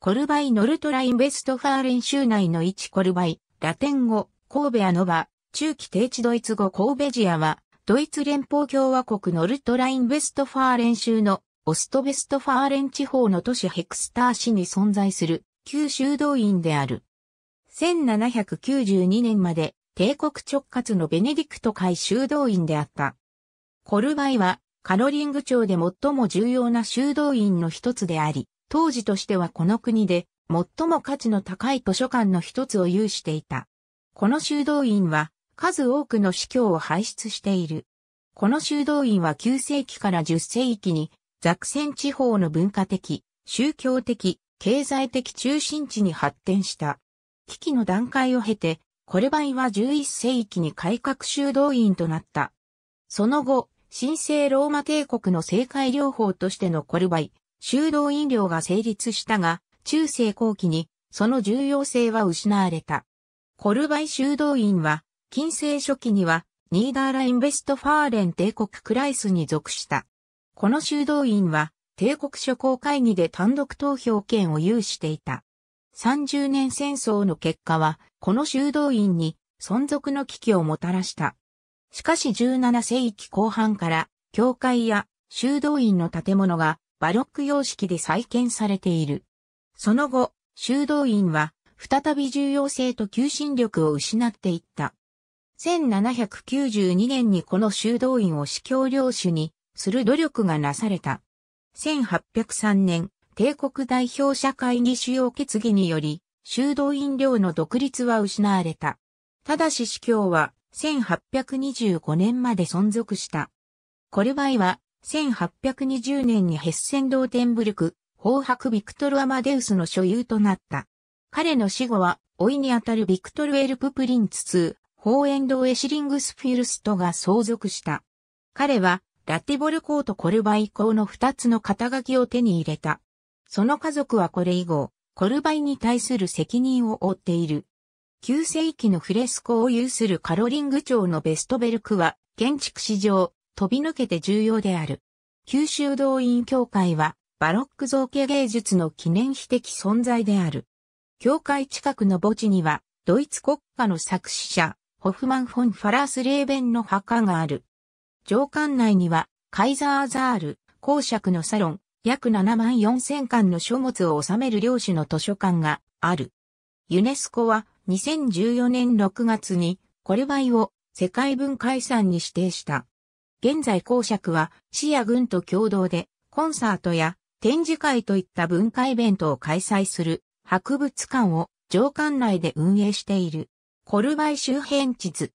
コルバイ・ノルトライン・ベストファーレン州内の置コルバイ、ラテン語、神戸アノバ、中期定地ドイツ語神戸ジアは、ドイツ連邦共和国ノルトライン・ベストファーレン州のオストベストファーレン地方の都市ヘクスター市に存在する旧修道院である。1792年まで帝国直轄のベネディクト会修道院であった。コルバイはカロリング町で最も重要な修道院の一つであり、当時としてはこの国で最も価値の高い図書館の一つを有していた。この修道院は数多くの司教を輩出している。この修道院は9世紀から10世紀にザクセン地方の文化的、宗教的、経済的中心地に発展した。危機の段階を経て、コルバイは11世紀に改革修道院となった。その後、神聖ローマ帝国の政界療法としてのコルバイ、修道院領が成立したが、中世後期にその重要性は失われた。コルバイ修道院は、近世初期には、ニーダーラインベストファーレン帝国クライスに属した。この修道院は、帝国諸公会議で単独投票権を有していた。30年戦争の結果は、この修道院に存続の危機をもたらした。しかし17世紀後半から、教会や修道院の建物がバロック様式で再建されている。その後、修道院は再び重要性と求心力を失っていった。1792年にこの修道院を司教領主にする努力がなされた。1803年、帝国代表者会議主要決議により、修道院領の独立は失われた。ただし司教は1825年まで存続した。コルバイは1820年にヘッセンドーテンブルク、法白ビクトル・アマデウスの所有となった。彼の死後は、老いにあたるビクトル・エルプ・プリンツ2、ホーエンド・エシリングス・フィルストが相続した。彼は、ラティボル公とコルバイ公の二つの肩書きを手に入れた。その家族はこれ以後、コルバイに対する責任を負っている。9世紀のフレスコを有するカロリング町のベストベルクは、建築史上飛び抜けて重要である。九州動員協会は、バロック造形芸術の記念碑的存在である。教会近くの墓地には、ドイツ国家の作詞者、ホフマン・フォン・ファラース・レーベンの墓がある。城館内には、カイザー・ザール、公爵のサロン、約7万4千巻の書物を収める領主の図書館がある。ユネスコは2014年6月に、コルバイを世界文化遺産に指定した。現在公爵は市や軍と共同でコンサートや展示会といった文化イベントを開催する博物館を上館内で運営している。コルバイ周辺地図。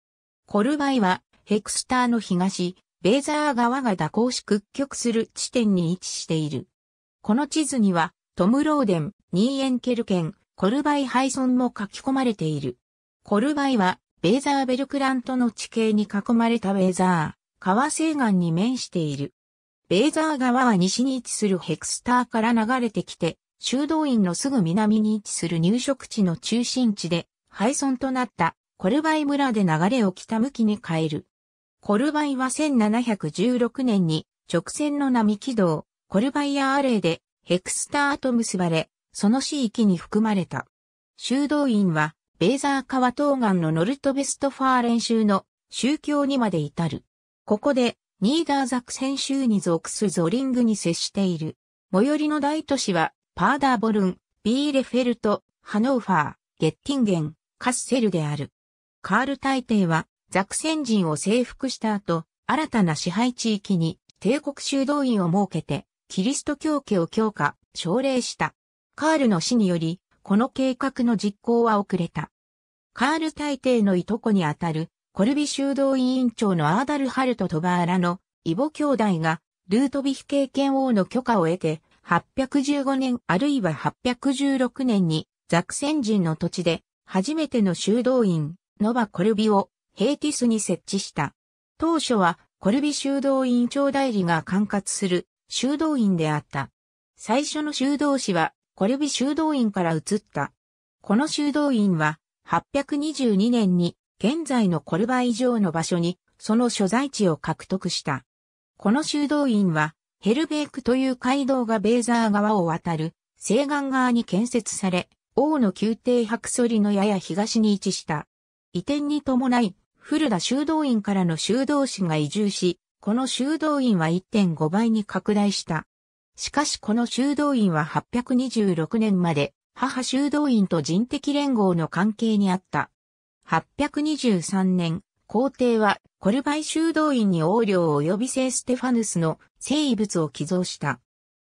コルバイはヘクスターの東、ベーザー川が蛇行し屈曲する地点に位置している。この地図にはトムローデン、ニーエンケル県、コルバイソンも書き込まれている。コルバイはベーザーベルクラントの地形に囲まれたベーザー。川西岸に面している。ベーザー川は西に位置するヘクスターから流れてきて、修道院のすぐ南に位置する入植地の中心地で、廃村となったコルバイ村で流れを北向きに変える。コルバイは1716年に直線の波軌道、コルバイアアレーでヘクスターと結ばれ、その市域に含まれた。修道院は、ベーザー川東岸のノルトベストファーレン州の宗教にまで至る。ここで、ニーダーザクセン州に属すゾリングに接している。最寄りの大都市は、パーダーボルン、ビーレフェルト、ハノーファー、ゲッティンゲン、カッセルである。カール大帝は、ザクセン人を征服した後、新たな支配地域に帝国修道院を設けて、キリスト教家を強化、奨励した。カールの死により、この計画の実行は遅れた。カール大帝のいとこにあたるコルビ修道委員長のアーダルハルト・トバーラのイボ兄弟がルートビィヒ系剣王の許可を得て815年あるいは816年にザクセン人の土地で初めての修道院ノバ・コルビをヘイティスに設置した。当初はコルビ修道院長代理が管轄する修道院であった。最初の修道士はコルビ修道院から移った。この修道院は822年に現在のコルバ以上の場所に、その所在地を獲得した。この修道院は、ヘルベークという街道がベーザー川を渡る、西岸側に建設され、王の宮廷白反りのやや東に位置した。移転に伴い、古田修道院からの修道士が移住し、この修道院は1.5倍に拡大した。しかしこの修道院は826年まで、母修道院と人的連合の関係にあった。823年、皇帝はコルバイ修道院に横領及び聖ステファヌスの聖遺物を寄贈した。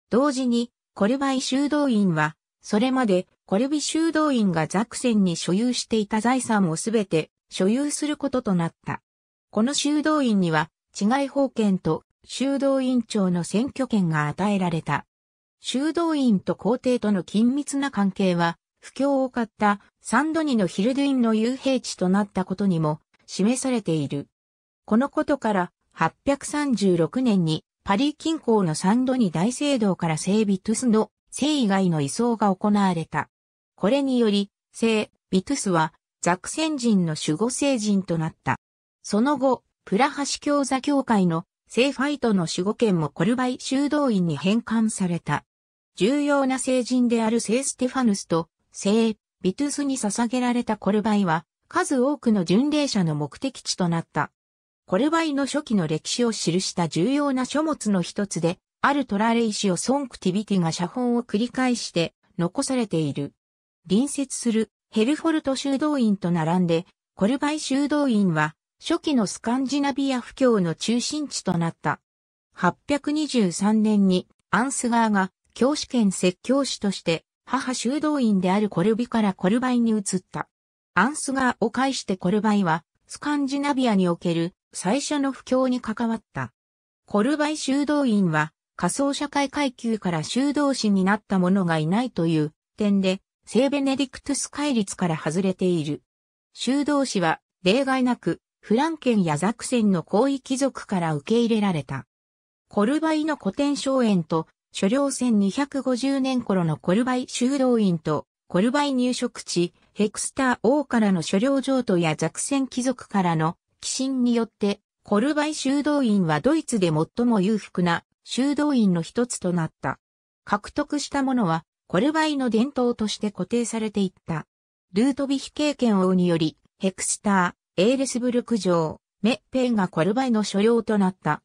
同時に、コルバイ修道院は、それまでコルビ修道院がザクセンに所有していた財産をすべて所有することとなった。この修道院には、治外法権と修道院長の選挙権が与えられた。修道院と皇帝との緊密な関係は、不況を買ったサンドニのヒルドゥインの遊兵地となったことにも示されている。このことから836年にパリ近郊のサンドニ大聖堂から聖ビトゥスの聖以外の移送が行われた。これにより聖ビトゥスはザクセン人の守護聖人となった。その後、プラハシ教座教会の聖ファイトの守護権もコルバイ修道院に返還された。重要な聖人である聖ステファヌスと聖ビトゥスに捧げられたコルバイは、数多くの巡礼者の目的地となった。コルバイの初期の歴史を記した重要な書物の一つで、あるトラレイシオソンクティビティが写本を繰り返して残されている。隣接するヘルフォルト修道院と並んで、コルバイ修道院は初期のスカンジナビア布教の中心地となった。823年にアンスガーが教師兼説教師として母修道院であるコルビからコルバイに移った。アンスガーを介してコルバイは、スカンジナビアにおける最初の不況に関わった。コルバイ修道院は、仮想社会階級から修道士になった者がいないという点で、聖ベネディクトス戒律から外れている。修道士は、例外なく、フランケンやザクセンの高位貴族から受け入れられた。コルバイの古典荘園と所領戦250年頃のコルバイ修道院と、コルバイ入植地、ヘクスター王からの所領譲渡やザクセン貴族からの寄進によって、コルバイ修道院はドイツで最も裕福な修道院の一つとなった。獲得したものは、コルバイの伝統として固定されていった。ルートビヒ経験王により、ヘクスター、エーレスブルク城、メッペンがコルバイの所領となった。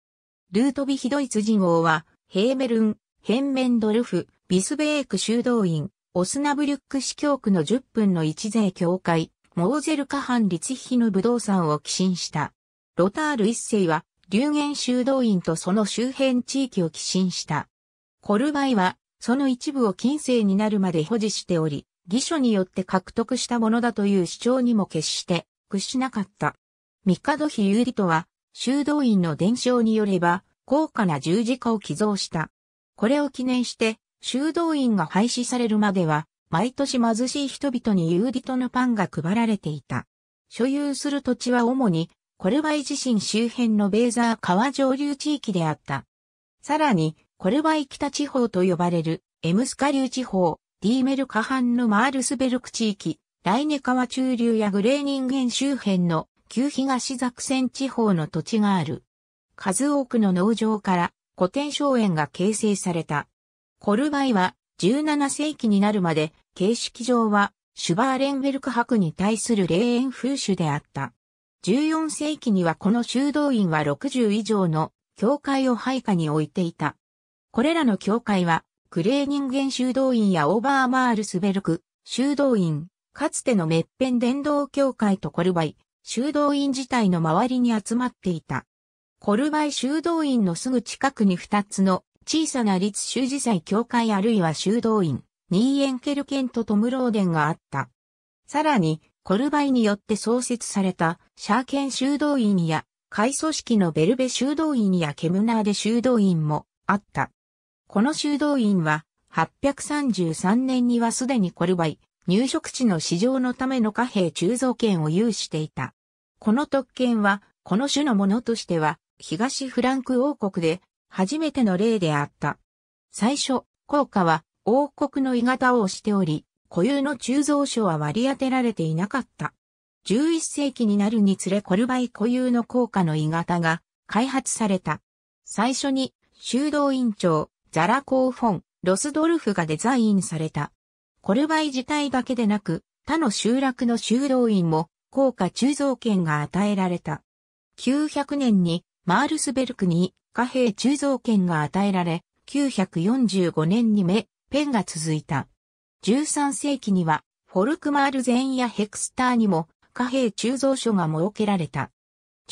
ルートビヒドイツ人王は、ヘーメルン、ヘンメンドルフ、ビスベーク修道院、オスナブリュック司教区の10分の一税教会、モーゼルカハン立碑の武道山を寄進した。ロタール一世は、流言修道院とその周辺地域を寄進した。コルバイは、その一部を近世になるまで保持しており、義書によって獲得したものだという主張にも決して屈しなかった。ドヒユーリとは、修道院の伝承によれば、高価な十字架を寄贈した。これを記念して、修道院が廃止されるまでは、毎年貧しい人々にユーディトのパンが配られていた。所有する土地は主に、コルバイ地震周辺のベーザー川上流地域であった。さらに、コルバイ北地方と呼ばれる、エムスカ流地方、ディーメル下半のマールスベルク地域、ライネ川中流やグレーニンゲン周辺の旧東ザクセン地方の土地がある。数多くの農場から古典荘園が形成された。コルバイは17世紀になるまで形式上はシュバーレンベルク博に対する霊園風習であった。14世紀にはこの修道院は60以上の教会を配下に置いていた。これらの教会は、クレーニンゲン修道院やオーバーマールスベルク修道院、かつてのメッペン伝道教会とコルバイ、修道院自体の周りに集まっていた。コルバイ修道院のすぐ近くに2つの小さな立修寺祭教会あるいは修道院、ニーエンケルケンとトムローデンがあった。さらに、コルバイによって創設されたシャーケン修道院や、会組織のベルベ修道院やケムナーデ修道院もあった。この修道院は、833年にはすでにコルバイ、入植地の市場のための貨幣鋳造権を有していた。この特権は、この種のものとしては、東フランク王国で初めての例であった。最初、効果は王国の鋳型をしており、固有の鋳造所は割り当てられていなかった。11世紀になるにつれコルバイ固有の効果の鋳型が開発された。最初に修道院長、ザラコーフォン、ロスドルフがデザインされた。コルバイ自体だけでなく、他の集落の修道院も、効果鋳造権が与えられた。900年にマールスベルクに貨幣鋳造権が与えられ、945年に目、ペンが続いた。13世紀には、フォルクマールゼンやヘクスターにも貨幣鋳造所が設けられた。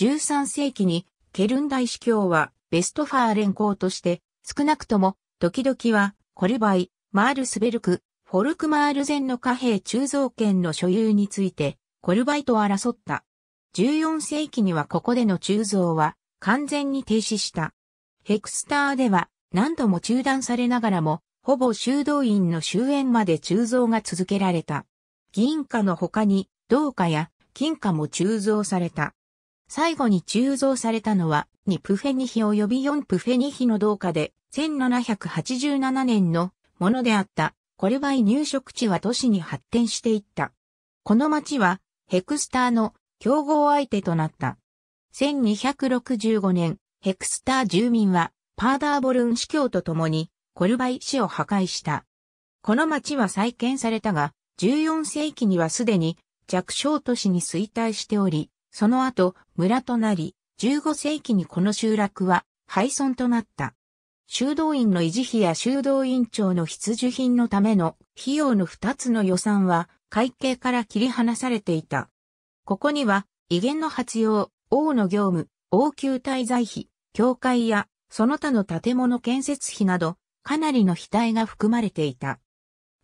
13世紀に、ケルン大司教は、ベストファー連行として、少なくとも、時々は、コルバイ、マールスベルク、フォルクマールゼンの貨幣鋳造権の所有について、コルバイと争った。14世紀にはここでの鋳造は、完全に停止した。ヘクスターでは何度も中断されながらも、ほぼ修道院の終焉まで鋳造が続けられた。銀貨の他に、銅貨や金貨も鋳造された。最後に鋳造されたのは、2プフェニヒ及び4プフェニヒの銅貨で、1787年のものであった。これは入植地は都市に発展していった。この町は、ヘクスターの競合相手となった。1265年、ヘクスター住民はパーダーボルン司教と共にコルバイ市を破壊した。この町は再建されたが、14世紀にはすでに弱小都市に衰退しており、その後村となり、15世紀にこの集落は廃村となった。修道院の維持費や修道院長の必需品のための費用の2つの予算は会計から切り離されていた。ここには威厳の発用、王の業務、王宮滞在費、教会やその他の建物建設費など、かなりの費体が含まれていた。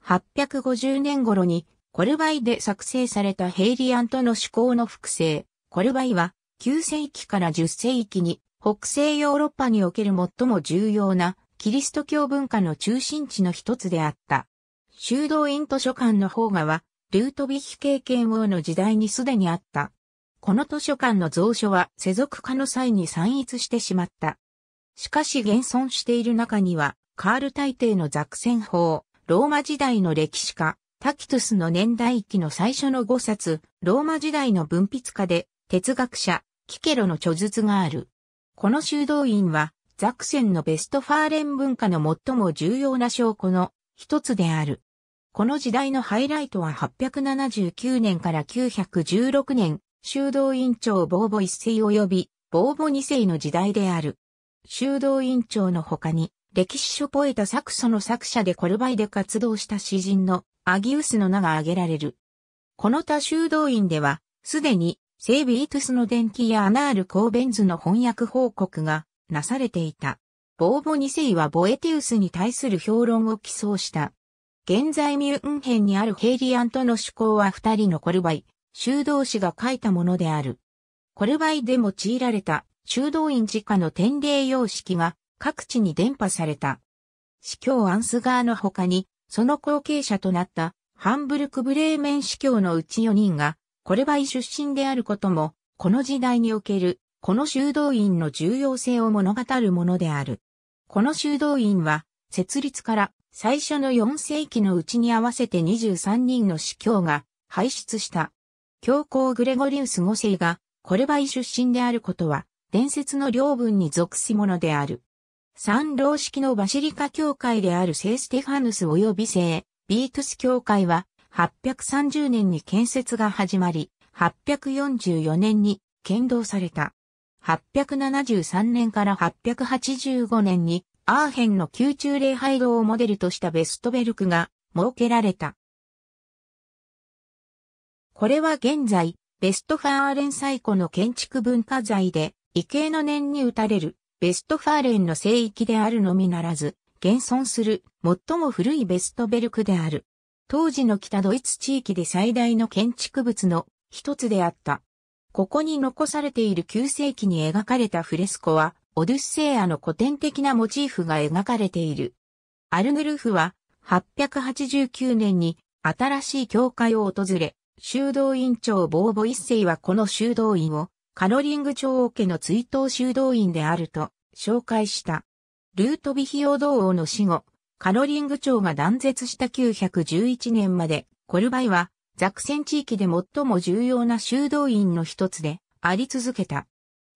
850年頃に、コルバイで作成されたヘイリアントの思考の複製、コルバイは、9世紀から10世紀に、北西ヨーロッパにおける最も重要な、キリスト教文化の中心地の一つであった。修道院図書館の方がは、ルートヴィヒ経験王の時代にすでにあった、この図書館の蔵書は世俗化の際に散逸してしまった。しかし現存している中には、カール大帝のザクセン法、ローマ時代の歴史家、タキトゥスの年代記の最初の5冊、ローマ時代の文筆家で、哲学者、キケロの著述がある。この修道院は、ザクセンのベストファーレン文化の最も重要な証拠の一つである。この時代のハイライトは879年から916年修道院長ボーボ一世及び、ボーボ二世の時代である。修道院長の他に、歴史書ポエタ作ソの作者でコルバイで活動した詩人のアギウスの名が挙げられる。この他修道院では、すでに、セービートゥスの伝記やアナール・コーベンズの翻訳報告がなされていた。ボーボ二世はボエテウスに対する評論を起草した。現在ミュンヘンにあるヘイリアンとの主向は二人のコルバイ、修道士が書いたものである。コルバイで用いられた修道院自家の典礼様式が各地に伝播された。司教アンスガーの他に、その後継者となったハンブルク・ブレーメン司教のうち4人が、コルバイ出身であることも、この時代における、この修道院の重要性を物語るものである。この修道院は、設立から最初の4世紀のうちに合わせて23人の司教が排出した。教皇グレゴリウス5世が、コルバイ出身であることは、伝説の領分に属しものである。三老式のバシリカ教会である聖ステファヌス及び聖ビートス教会は、830年に建設が始まり、844年に建造された。873年から885年にアーヘンの宮中礼拝堂をモデルとしたベストベルクが設けられた。これは現在、ベストファーレン最古の建築文化財で、異形の念に打たれる、ベストファーレンの聖域であるのみならず、現存する最も古いベストベルクである。当時の北ドイツ地域で最大の建築物の一つであった。ここに残されている9世紀に描かれたフレスコは、オデュッセイアの古典的なモチーフが描かれている。アルグルフは、889年に新しい教会を訪れ、修道院長ボーボ一世はこの修道院をカロリング長王家の追悼修道院であると紹介した。ルートビヒオ道王の死後、カロリング長が断絶した911年まで、コルバイはザクセン地域で最も重要な修道院の一つであり続けた。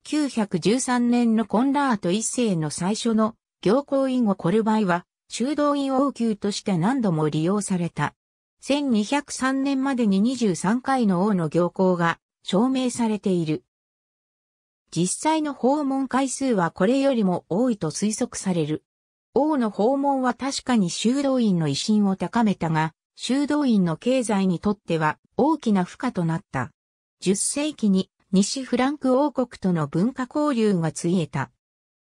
913年のコンラート一世の最初の行行院後コルバイは修道院王宮として何度も利用された。1203年までに23回の王の行幸が証明されている。実際の訪問回数はこれよりも多いと推測される。王の訪問は確かに修道院の威信を高めたが、修道院の経済にとっては大きな負荷となった。10世紀に西フランク王国との文化交流がついえた。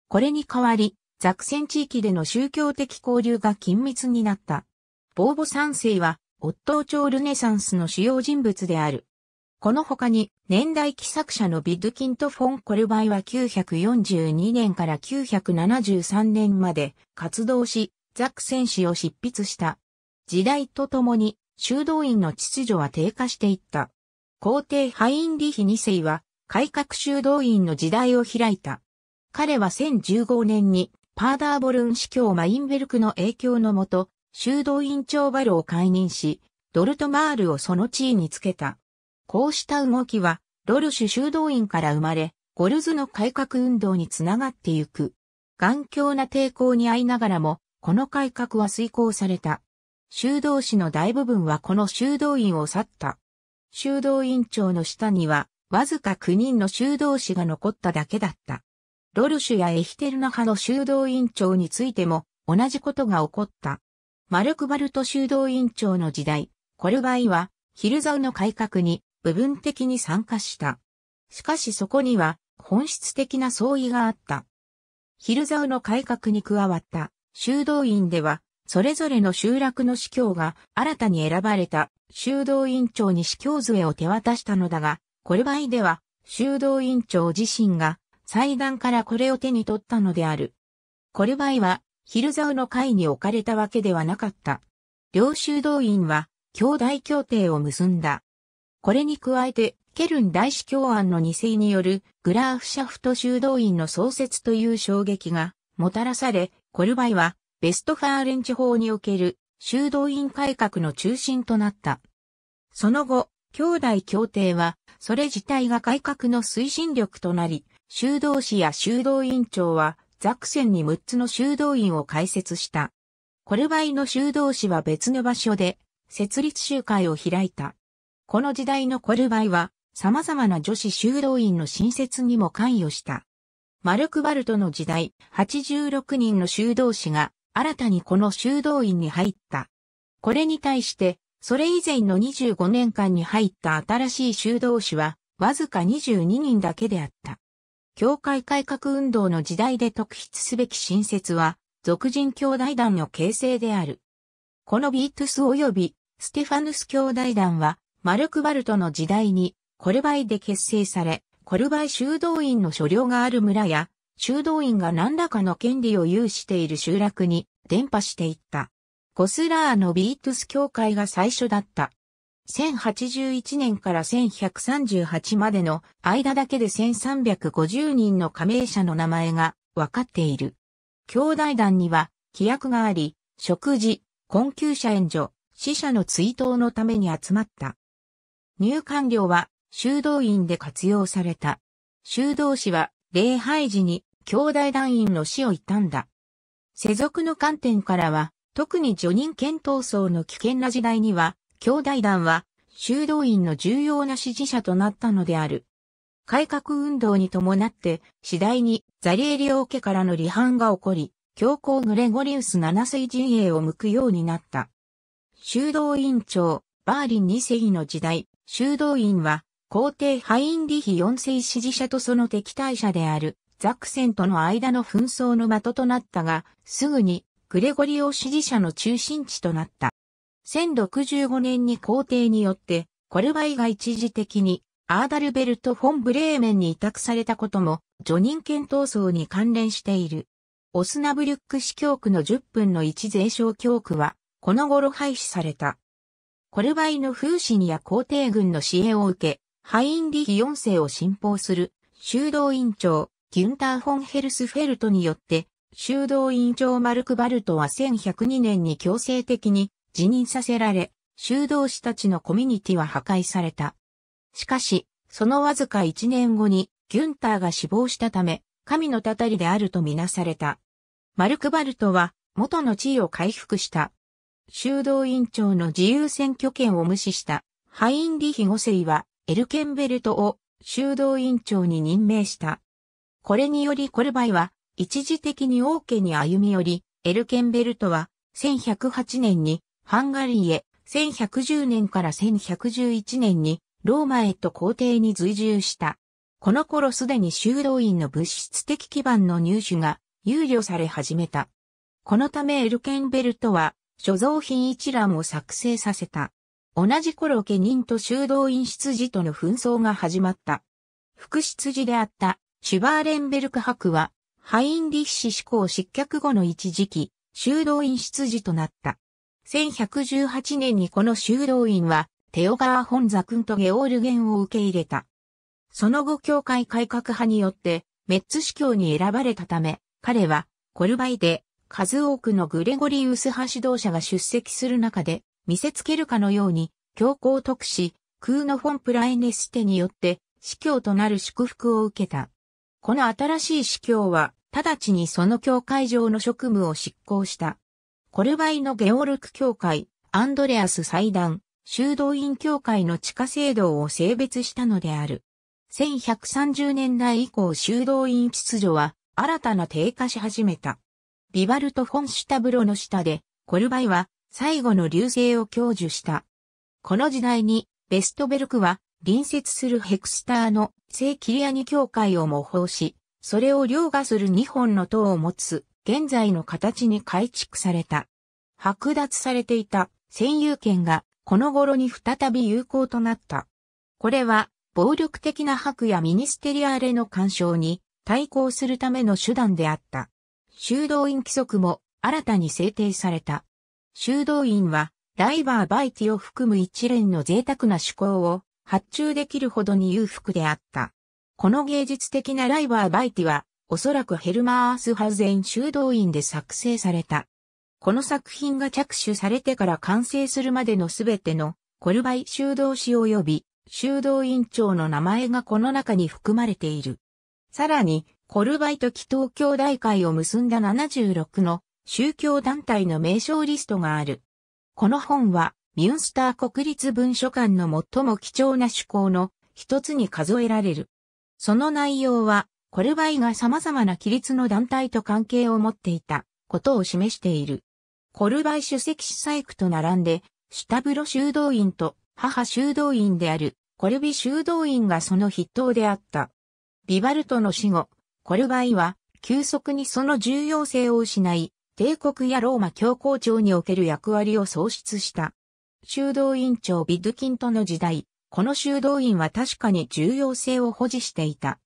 これに代わり、ザクセン地域での宗教的交流が緊密になった。ボーボ三世はオットー朝ルネサンスの主要人物である。この他に、年代記作者のビドキント・フォン・コルバイは942年から973年まで活動し、ザク戦士を執筆した。時代とともに、修道院の秩序は低下していった。皇帝ハインリヒ2世は、改革修道院の時代を開いた。彼は1015年に、パーダーボルン司教マインベルクの影響のもと、修道院長バルを解任し、ドルトマールをその地位につけた。こうした動きは、ロルシュ修道院から生まれ、ゴルズの改革運動につながってゆく。頑強な抵抗に遭いながらも、この改革は遂行された。修道士の大部分はこの修道院を去った。修道院長の下には、わずか9人の修道士が残っただけだった。ロルシュやエヒテルナ派の修道院長についても、同じことが起こった。マルクバルト修道院長の時代、コルバイはヒルザウの改革に部分的に参加した。しかしそこには本質的な相違があった。ヒルザウの改革に加わった修道院では、それぞれの集落の司教が新たに選ばれた修道院長に司教杖を手渡したのだが、コルバイでは修道院長自身が祭壇からこれを手に取ったのである。コルバイはヒルザウの会に置かれたわけではなかった。両修道院は兄弟協定を結んだ。これに加えて、ケルン大司教案の2世によるグラーフシャフト修道院の創設という衝撃がもたらされ、コルバイはベストファーレンチ法における修道院改革の中心となった。その後、兄弟協定は、それ自体が改革の推進力となり、修道士や修道院長は、ザクセンに6つの修道院を開設した。コルバイの修道士は別の場所で、設立集会を開いた。この時代のコルバイは、様々な女子修道院の新設にも関与した。マルクバルトの時代、86人の修道士が、新たにこの修道院に入った。これに対して、それ以前の25年間に入った新しい修道士は、わずか22人だけであった。教会改革運動の時代で特筆すべき新説は、俗人兄弟団の形成である。このビートゥス及びステファヌス兄弟団は、マルクバルトの時代にコルバイで結成され、コルバイ修道院の所領がある村や、修道院が何らかの権利を有している集落に伝播していった。ゴスラーのビートゥス教会が最初だった。1081年から1138までの間だけで1350人の加盟者の名前が分かっている。兄弟団には規約があり、食事、困窮者援助、死者の追悼のために集まった。入管料は修道院で活用された。修道士は礼拝時に兄弟団員の死を悼んだ。世俗の観点からは、特に女人権闘争の危険な時代には、兄弟団は修道院の重要な支持者となったのである。改革運動に伴って次第にザリエリオ家からの離反が起こり、教皇グレゴリウス7世陣営を向くようになった。修道院長、バーリン2世の時代、修道院は皇帝ハインリヒ4世支持者とその敵対者であるザクセンとの間の紛争の的となったが、すぐにグレゴリオ支持者の中心地となった。1065年に皇帝によって、コルバイが一時的にアーダルベルト・フォン・ブレーメンに委託されたことも、除人権闘争に関連している。オスナブリュック市教区の10分の1税商教区は、この頃廃止された。コルバイの風神や皇帝軍の支援を受け、ハインリヒ4世を信奉する、修道院長、ギュンター・フォン・ヘルスフェルトによって、修道院長マルク・バルトは1102年に強制的に辞任させられ、修道士たちのコミュニティは破壊された。しかし、そのわずか1年後に、ギュンターが死亡したため、神のたたりであるとみなされた。マルクバルトは、元の地位を回復した。修道院長の自由選挙権を無視した、ハインリヒセ世は、エルケンベルトを修道院長に任命した。これによりコルバイは一時的に王家に歩み寄り、エルケンベルトは1108年にハンガリーへ、1110年から1111年に、ローマへと皇帝に随従した。この頃すでに修道院の物質的基盤の入手が憂慮され始めた。このためエルケンベルトは所蔵品一覧を作成させた。同じ頃下人と修道院執事との紛争が始まった。副執事であったシュバーレンベルク博はハインリッシ志向失脚後の一時期、修道院執事となった。1118年にこの修道院は、テオガーザク君とゲオールゲンを受け入れた。その後教会改革派によって、メッツ司教に選ばれたため、彼は、コルバイで、数多くのグレゴリウス派指導者が出席する中で、見せつけるかのように、教皇特使、クーノ・フォンプラエネステによって、司教となる祝福を受けた。この新しい司教は、直ちにその教会上の職務を執行した。コルバイのゲオルク教会、アンドレアス祭壇、修道院教会の地下制度を性別したのである。1130年代以降修道院秩序は新たな低下し始めた。ビバルト・フォン・シュタブロの下で、コルバイは最後の流星を享受した。この時代に、ベストベルクは隣接するヘクスターの聖キリアニ教会を模倣し、それを凌駕する2本の塔を持つ現在の形に改築された。剥奪されていた占有権がこの頃に再び有効となった。これは暴力的な白やミニステリアーレの干渉に対抗するための手段であった。修道院規則も新たに制定された。修道院はライバーバイティを含む一連の贅沢な趣向を発注できるほどに裕福であった。この芸術的なライバーバイティはおそらくヘルマースハウゼン修道院で作成された。この作品が着手されてから完成するまでのすべてのコルバイ修道士及び修道院長の名前がこの中に含まれている。さらに、コルバイと祈祷教大会を結んだ76の宗教団体の名称リストがある。この本は、ミュンスター国立文書館の最も貴重な趣向の一つに数えられる。その内容は、コルバイが様々な規律の団体と関係を持っていたことを示している。コルバイ主席司祭区と並んで、シュタブロ修道院と母修道院であるコルビ修道院がその筆頭であった。ビバルトの死後、コルバイは急速にその重要性を失い、帝国やローマ教皇庁における役割を喪失した。修道院長ビドキントの時代、この修道院は確かに重要性を保持していた。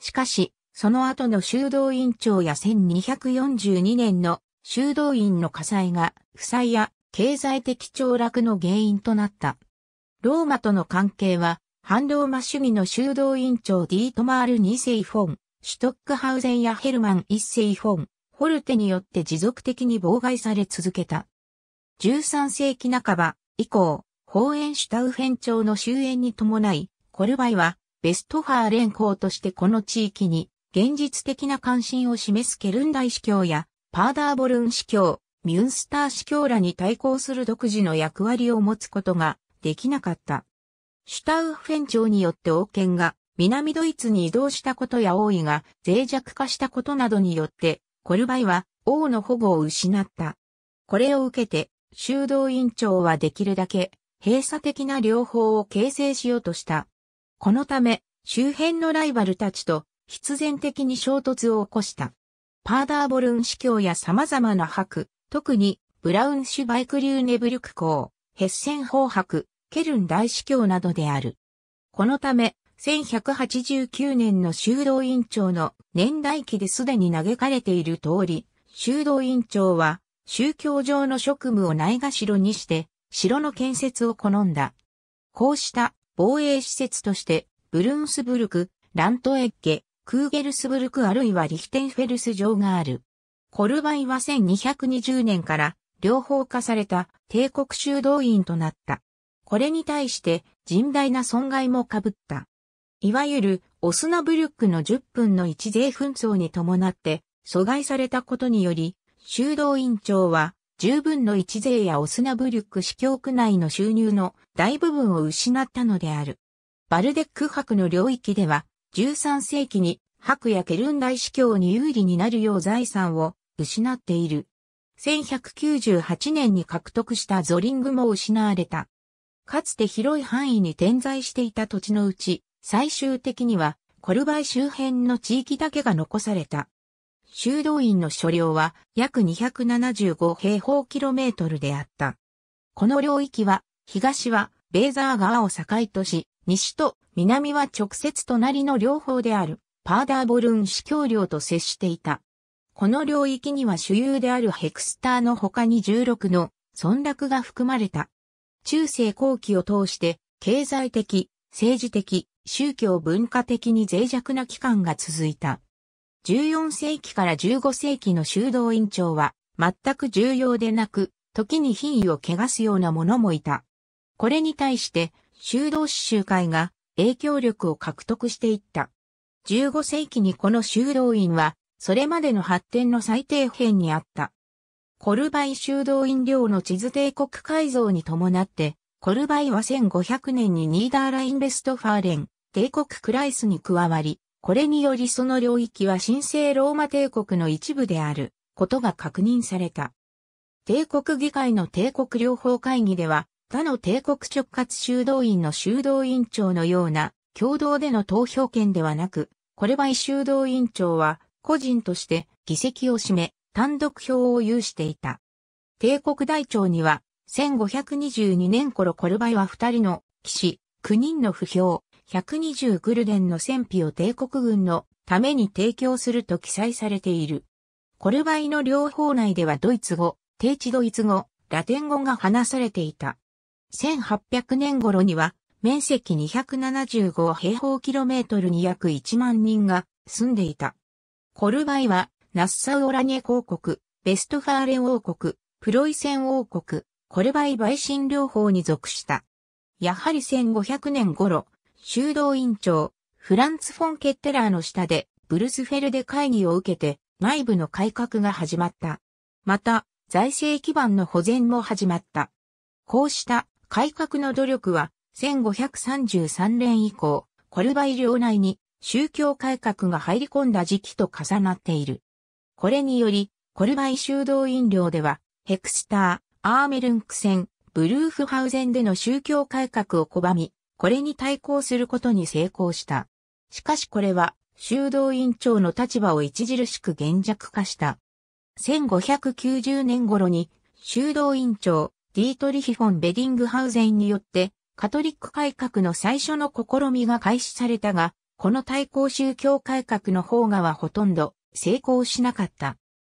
しかし、その後の修道院長や1242年の修道院の火災が、負債や経済的凋落の原因となった。ローマとの関係は、反ローマ主義の修道院長ディートマール2世フォン、シュトックハウゼンやヘルマン1世フォン、ホルテによって持続的に妨害され続けた。13世紀半ば以降、ホーエンシュタウフェン朝の終焉に伴い、コルバイはベストファー連行としてこの地域に現実的な関心を示すケルンダイ司教やパーダーボルン司教、ミュンスター司教らに対抗する独自の役割を持つことができなかった。シュタウフェン長によって王権が南ドイツに移動したことや王位が脆弱化したことなどによって、コルバイは王の保護を失った。これを受けて、修道院長はできるだけ閉鎖的な両方を形成しようとした。このため、周辺のライバルたちと必然的に衝突を起こした。パーダーボルン司教や様々な博、特にブラウンシュバイクリューネブリュク校、ヘッセン法博、ケルン大司教などである。このため、1189年の修道院長の年代記ですでに嘆かれている通り、修道院長は宗教上の職務をないがしろにして、城の建設を好んだ。こうした防衛施設として、ブルンスブルク、ラントエッゲ、クーゲルスブルクあるいはリヒテンフェルス城がある。コルバイは1220年から両方化された帝国修道院となった。これに対して甚大な損害も被った。いわゆるオスナブルックの10分の1税紛争に伴って阻害されたことにより、修道院長は十分の一税やオスナブリュック司教区内の収入の大部分を失ったのである。バルデック伯の領域では、13世紀に博やケルン大司教に有利になるよう財産を失っている。1198年に獲得したゾリングも失われた。かつて広い範囲に点在していた土地のうち、最終的にはコルバイ周辺の地域だけが残された。修道院の所領は約275平方キロメートルであった。この領域は、東はベーザー川を境とし、西と南は直接隣の両方であるパーダーボルン司教領と接していた。この領域には主流であるヘクスターの他に16の村落が含まれた。中世後期を通して経済的、政治的、宗教文化的に脆弱な期間が続いた。14世紀から15世紀の修道院長は、全く重要でなく、時に品位を汚すような者もいた。これに対して、修道士集会が影響力を獲得していった。15世紀にこの修道院は、それまでの発展の最低辺にあった。コルバイ修道院領の地図帝国改造に伴って、コルバイは1500年にニーダーラインベストファーレン、帝国クライスに加わり、これによりその領域は神聖ローマ帝国の一部であることが確認された。帝国議会の帝国療法会議では、他の帝国直轄修道院の修道院長のような共同での投票権ではなく、これは修道院長は個人として議席を占め、単独票を有していた。帝国大長には、1522年頃コルバイは2人の騎士、9人の不評、120グルデンの戦費を帝国軍のために提供すると記載されている。コルバイの両方内ではドイツ語、低地ドイツ語、ラテン語が話されていた。1800年頃には面積275平方キロメートルに約1万人が住んでいた。コルバイはナッサウ・オラニェ公国、ベストファーレ王国、プロイセン王国、コルバイ陪審療法に属した。やはり1500年頃、修道院長、フランツ・フォン・ケッテラーの下で、ブルスフェルで会議を受けて、内部の改革が始まった。また、財政基盤の保全も始まった。こうした改革の努力は、1533年以降、コルバイ領内に宗教改革が入り込んだ時期と重なっている。これにより、コルバイ修道院領では、ヘクスター、アーメルンク戦、ブルーフハウゼンでの宗教改革を拒み、これに対抗することに成功した。しかしこれは、修道院長の立場を著しく厳弱化した。1590年頃に、修道院長、ディートリヒ・フォン・ベディングハウゼンによって、カトリック改革の最初の試みが開始されたが、この対抗宗教改革の方がはほとんど成功しなかった。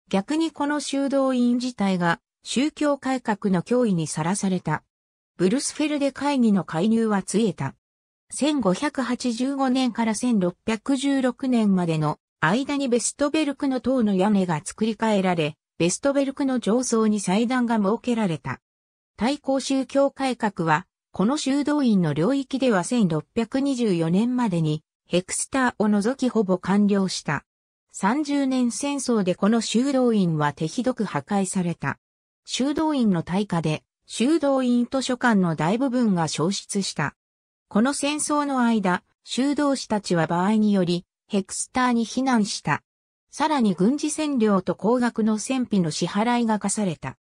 逆にこの修道院自体が宗教改革の脅威にさらされた。ブルスフェルデ会議の介入はつえた。1585年から1616年までの間にベストベルクの塔の屋根が作り変えられ、ベストベルクの上層に祭壇が設けられた。対抗宗教改革は、この修道院の領域では1624年までに、ヘクスターを除きほぼ完了した。30年戦争でこの修道院は手ひどく破壊された。修道院の大火で修道院図書館の大部分が消失した。この戦争の間、修道士たちは場合により、ヘクスターに避難した。さらに軍事占領と高額の戦費の支払いが課された。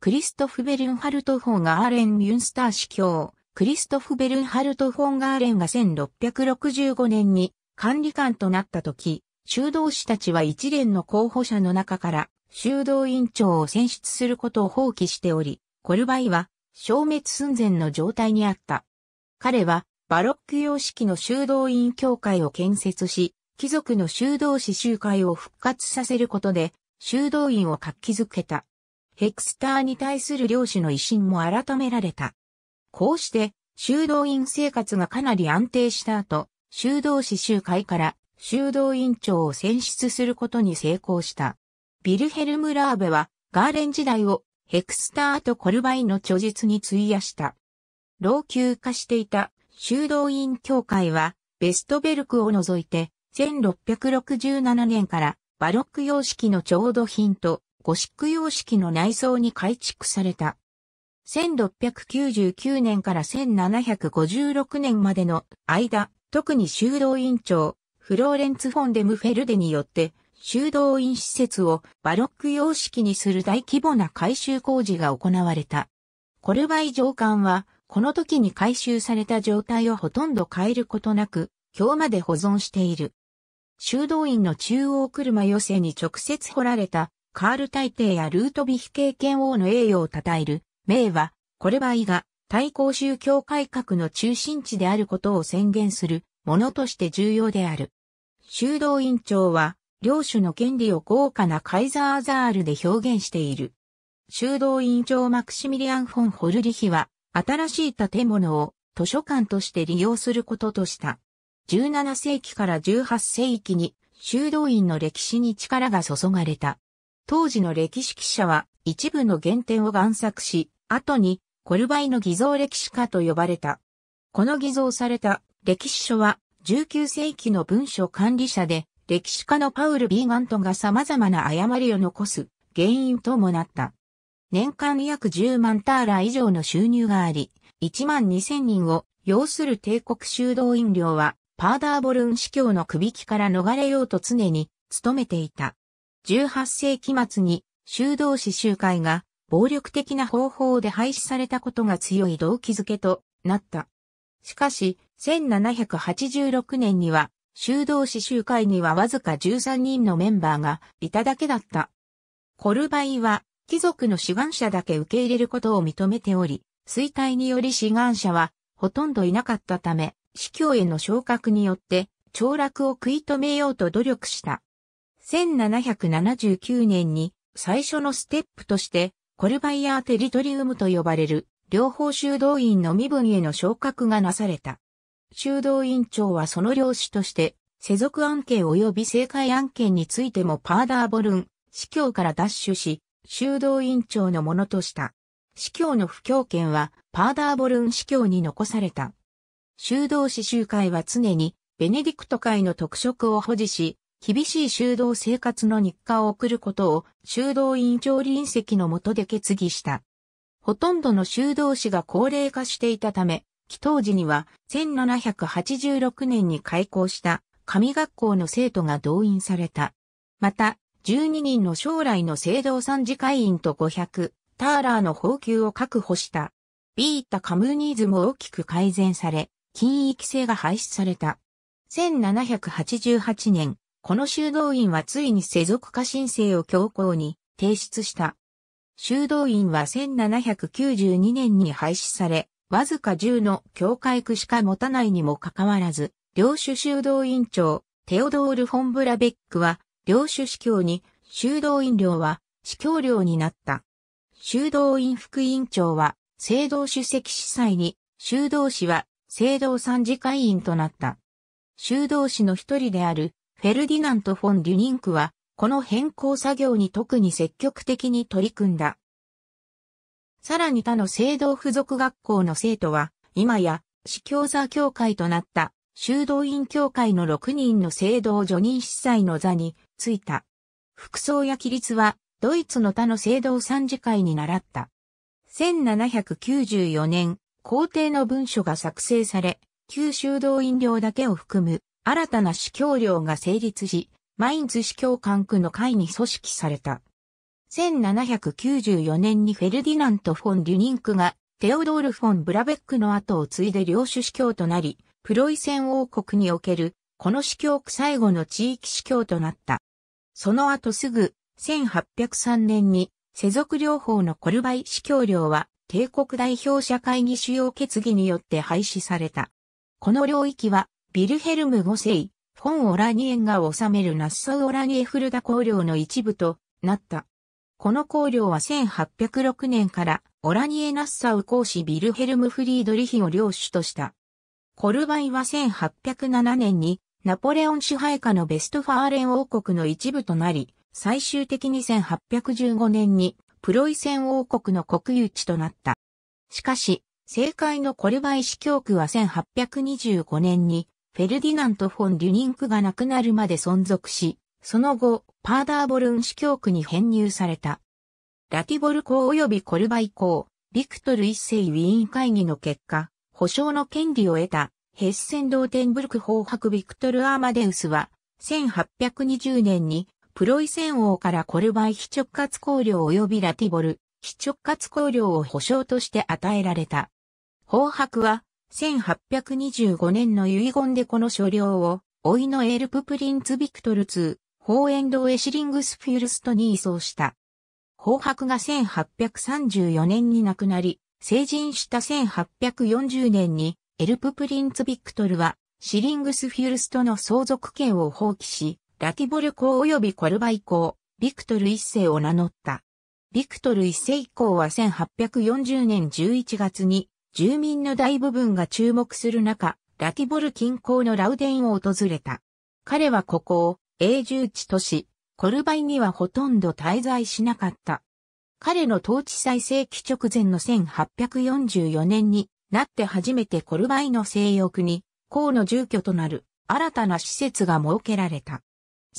クリストフ・ベルンハルト・フォンガーレン・ミュンスター司教、クリストフ・ベルンハルト・フォンガーレンが1665年に管理官となった時、修道士たちは一連の候補者の中から修道院長を選出することを放棄しており、コルバイは消滅寸前の状態にあった。彼はバロック様式の修道院協会を建設し、貴族の修道士集会を復活させることで、修道院を活気づけた。ヘクスターに対する領主の威信も改められた。こうして、修道院生活がかなり安定した後、修道士集会から修道院長を選出することに成功した。ビルヘルム・ラーベは、ガーレン時代をヘクスターとコルバイの著述に費やした。老朽化していた修道院協会は、ベストベルクを除いて、1667年からバロック様式の調度品とゴシック様式の内装に改築された。1699年から1756年までの間、特に修道院長、フローレンツ・フォンデム・フェルデによって修道院施設をバロック様式にする大規模な改修工事が行われた。コルバイ上官は、この時に改修された状態をほとんど変えることなく、今日まで保存している。修道院の中央車寄せに直接掘られた、カール大帝やルートビヒ経験王の栄誉を称える、名は、コルバイが、対抗宗教改革の中心地であることを宣言するものとして重要である。修道院長は、領主の権利を豪華なカイザーアザールで表現している。修道院長マクシミリアン・フォン・ホルリヒは、新しい建物を図書館として利用することとした。17世紀から18世紀に修道院の歴史に力が注がれた。当時の歴史記者は一部の原点を贋作し、後にコルバイの偽造歴史家と呼ばれた。この偽造された歴史書は19世紀の文書管理者で歴史家のパウル・ビーガントが様々な誤りを残す原因ともなった。年間約10万ターラ以上の収入があり、1万2000人を要する帝国修道院領はパーダーボルン司教の首引きから逃れようと常に努めていた。18世紀末に修道士集会が暴力的な方法で廃止されたことが強い動機づけとなった。しかし、1786年には修道士集会にはわずか13人のメンバーがいただけだった。コルバイは、貴族の志願者だけ受け入れることを認めており、衰退により志願者はほとんどいなかったため、司教への昇格によって、凋落を食い止めようと努力した。1779年に最初のステップとして、コルバイアーテリトリウムと呼ばれる両方修道院の身分への昇格がなされた。修道院長はその領主として、世俗案件及び政界案件についてもパーダーボルン、司教から奪取し、修道院長のものとした。司教の不教権は、パーダーボルン司教に残された。修道士集会は常に、ベネディクト会の特色を保持し、厳しい修道生活の日課を送ることを修道院長臨席の下で決議した。ほとんどの修道士が高齢化していたため、起当時には1786年に開校した神学校の生徒が動員された。また、12人の将来の聖堂参事会員と500、ターラーの補給を確保した。ビータカムーニーズも大きく改善され、禁域制が廃止された。1788年、この修道院はついに世俗化申請を強行に提出した。修道院は1792年に廃止され、わずか10の教会区しか持たないにもかかわらず、領主修道院長、テオドール・フォン・ブラベックは、領主司教に、修道院領は、司教領になった。修道院副院長は、聖堂主席司祭に、修道士は、聖堂参事会員となった。修道士の一人である、フェルディナント・フォン・デュニンクは、この変更作業に特に積極的に取り組んだ。さらに他の聖堂付属学校の生徒は、今や、司教座協会となった修道院協会の6人の聖堂助任司祭の座に着いた。服装や規律は、ドイツの他の聖堂参事会に習った。1794年、皇帝の文書が作成され、旧修道院領だけを含む新たな司教領が成立し、マインズ司教官区の会に組織された。1794年にフェルディナント・フォン・リュニンクがテオドール・フォン・ブラベックの後を継いで領主司教となり、プロイセン王国におけるこの司教区最後の地域司教となった。その後すぐ1803年に世俗療法のコルバイ司教領は帝国代表者会議主要決議によって廃止された。この領域はビルヘルム5世、フォン・オラニエンが治めるナッサウ・オラニエフルダ公領の一部となった。この公領は1806年からオラニエ・ナッサウ公使ビルヘルム・フリードリヒを領主とした。コルバイは1807年にナポレオン支配下のベストファーレン王国の一部となり、最終的に1815年にプロイセン王国の国有地となった。しかし、政界のコルバイ司教区は1825年にフェルディナント・フォン・リュニンクが亡くなるまで存続し、その後、パーダーボルン司教区に編入された。ラティボル公及びコルバイ公、ビクトル一世ウィーン会議の結果、保障の権利を得た、ヘッセンドーテンブルク法白ビクトル・アーマデウスは、1820年に、プロイセン王からコルバイ非直轄公領及びラティボル、非直轄公領を保障として与えられた。法白は、1825年の遺言でこの所領を、老いのエールププリンツ・ビクトル2、ホーエンド・シリングスフィルストに移送した。紅白が1834年に亡くなり、成人した1840年に、エルププリンツ・ビクトルは、シリングスフィルストの相続権を放棄し、ラティボル公及びコルバイ公、ビクトル一世を名乗った。ビクトル一世以降は1840年11月に、住民の大部分が注目する中、ラティボル近郊のラウデンを訪れた。彼はここを永住地都市、コルバイにはほとんど滞在しなかった。彼の統治再生期直前の1844年になって初めてコルバイの西翼に、公の住居となる新たな施設が設けられた。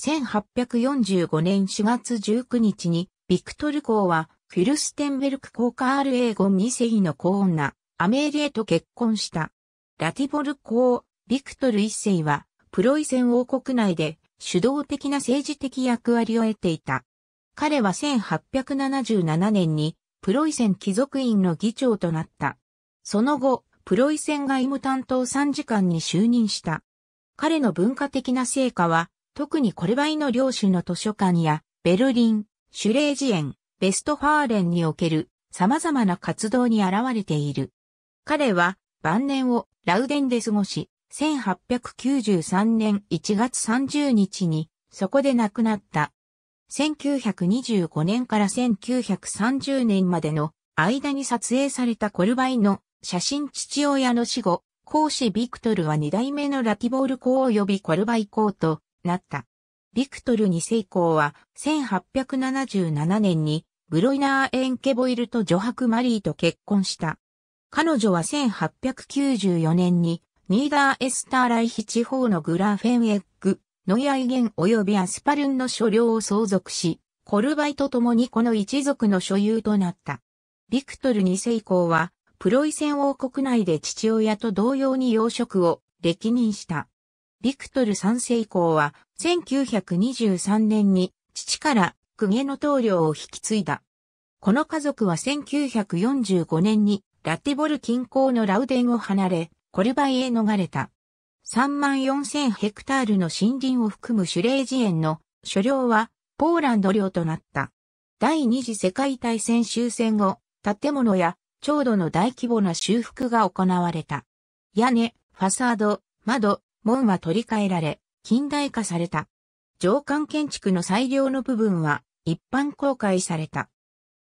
1845年4月19日に、ビクトル公は、フィルステンベルク公カール・エーゴン2世の公女、アメーリエと結婚した。ラティボル公、ビクトル1世は、プロイセン王国内で主導的な政治的役割を得ていた。彼は1877年にプロイセン貴族院の議長となった。その後、プロイセン外務担当参事官に就任した。彼の文化的な成果は、特にこれイの領主の図書館や、ベルリン、シュレージエン、ベストファーレンにおける様々な活動に現れている。彼は晩年をラウデンで過ごし、1893年1月30日に、そこで亡くなった。1925年から1930年までの間に撮影されたコルバイの写真父親の死後、公子ビクトルは二代目のラティボール公及びコルバイ公となった。ビクトル2世公は1877年にブロイナー・エンケボイルとジョハク・マリーと結婚した。彼女は1894年にニーダーエスターライヒ地方のグラフェンエッグ、ノイアイゲン及びアスパルンの所領を相続し、コルバイと共にこの一族の所有となった。ビクトル2世以降は、プロイセン王国内で父親と同様に養殖を歴任した。ビクトル3世以降は、1923年に父からクゲの棟領を引き継いだ。この家族は1945年にラテボル近郊のラウデンを離れ、コルバイへ逃れた。3万4000ヘクタールの森林を含むシュレージ園の所領はポーランド領となった。第二次世界大戦終戦後、建物や調度の大規模な修復が行われた。屋根、ファサード、窓、門は取り替えられ、近代化された。上官建築の最良の部分は一般公開された。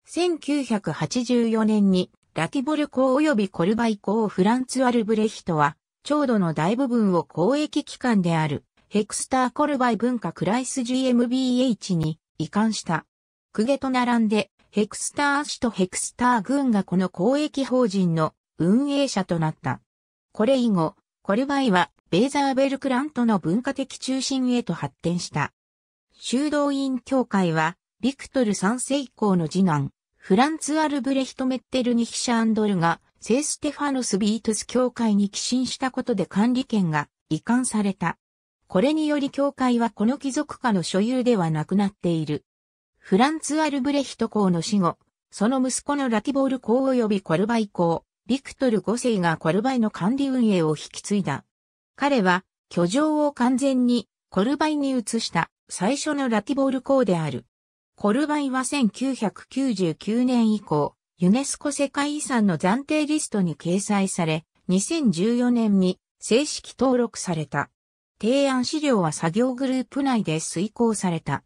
1984年にラティボル港及びコルバイ港フランツ・アルブレヒトは、長度の大部分を公益機関である、ヘクスター・コルバイ文化クライス GmbH に移管した。クゲと並んで、ヘクスター市とヘクスター軍がこの公益法人の運営者となった。これ以後、コルバイはベーザーベルクラントの文化的中心へと発展した。修道院協会は、ビクトル3世以降の次男、フランツ・アルブレヒト・メッテルニヒシャ・アンドルが、聖ステファノス・ビートス教会に寄進したことで管理権が移管された。これにより教会はこの貴族家の所有ではなくなっている。フランツ・アルブレヒト公の死後、その息子のラティボール公及びコルバイ公、ビクトル5世がコルバイの管理運営を引き継いだ。彼は、居城を完全にコルバイに移した最初のラティボール公である。コルバイは1999年以降、ユネスコ世界遺産の暫定リストに掲載され、2014年に正式登録された。提案資料は作業グループ内で遂行された。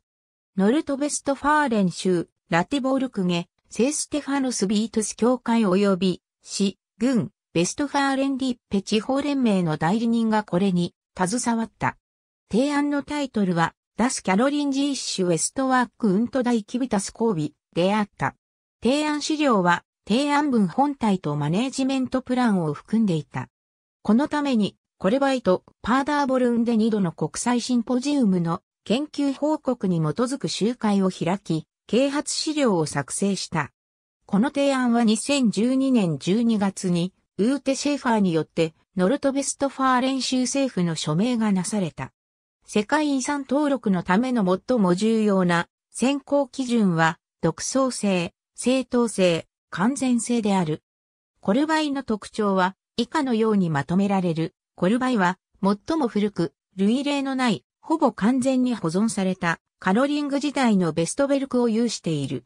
ノルトベストファーレン州、ラテボールクゲ、セーステファノスビートス協会及び、市、軍、ベストファーレンディッペ地方連盟の代理人がこれに携わった。提案のタイトルは、ダス・キャロリン・ジーッシュ・ウェストワーク・ウント・ダイ・キビタス・コービであった。提案資料は、提案文本体とマネージメントプランを含んでいた。このために、コレバイト、パーダーボルンで2度の国際シンポジウムの研究報告に基づく集会を開き、啓発資料を作成した。この提案は2012年12月に、ウーテ・シェーファーによって、ノルトベストファー練習政府の署名がなされた。世界遺産登録のための最も重要な選考基準は、独創性、正当性、完全性である。コルバイの特徴は、以下のようにまとめられる。コルバイは、最も古く、類例のない、ほぼ完全に保存された、カロリング時代のベストベルクを有している。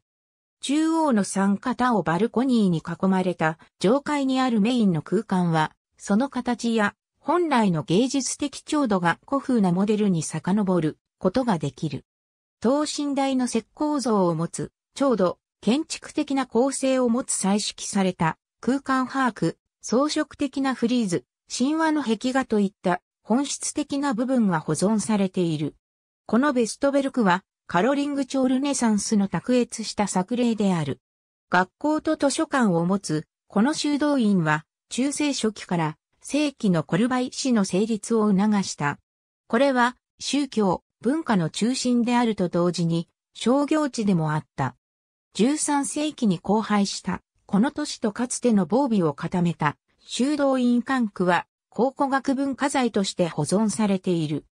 中央の三方をバルコニーに囲まれた上階にあるメインの空間は、その形や本来の芸術的強度が古風なモデルに遡ることができる。等身大の石膏像を持つ、う度、建築的な構成を持つ彩色された空間把握、装飾的なフリーズ、神話の壁画といった本質的な部分が保存されている。このベストベルクはカロリング朝ルネサンスの卓越した作例である。学校と図書館を持つ、この修道院は中世初期から正規のコルバイ氏の成立を促した。これは宗教、文化の中心であると同時に商業地でもあった。13世紀に荒廃した、この都市とかつての防備を固めた修道院管区は考古学文化財として保存されている。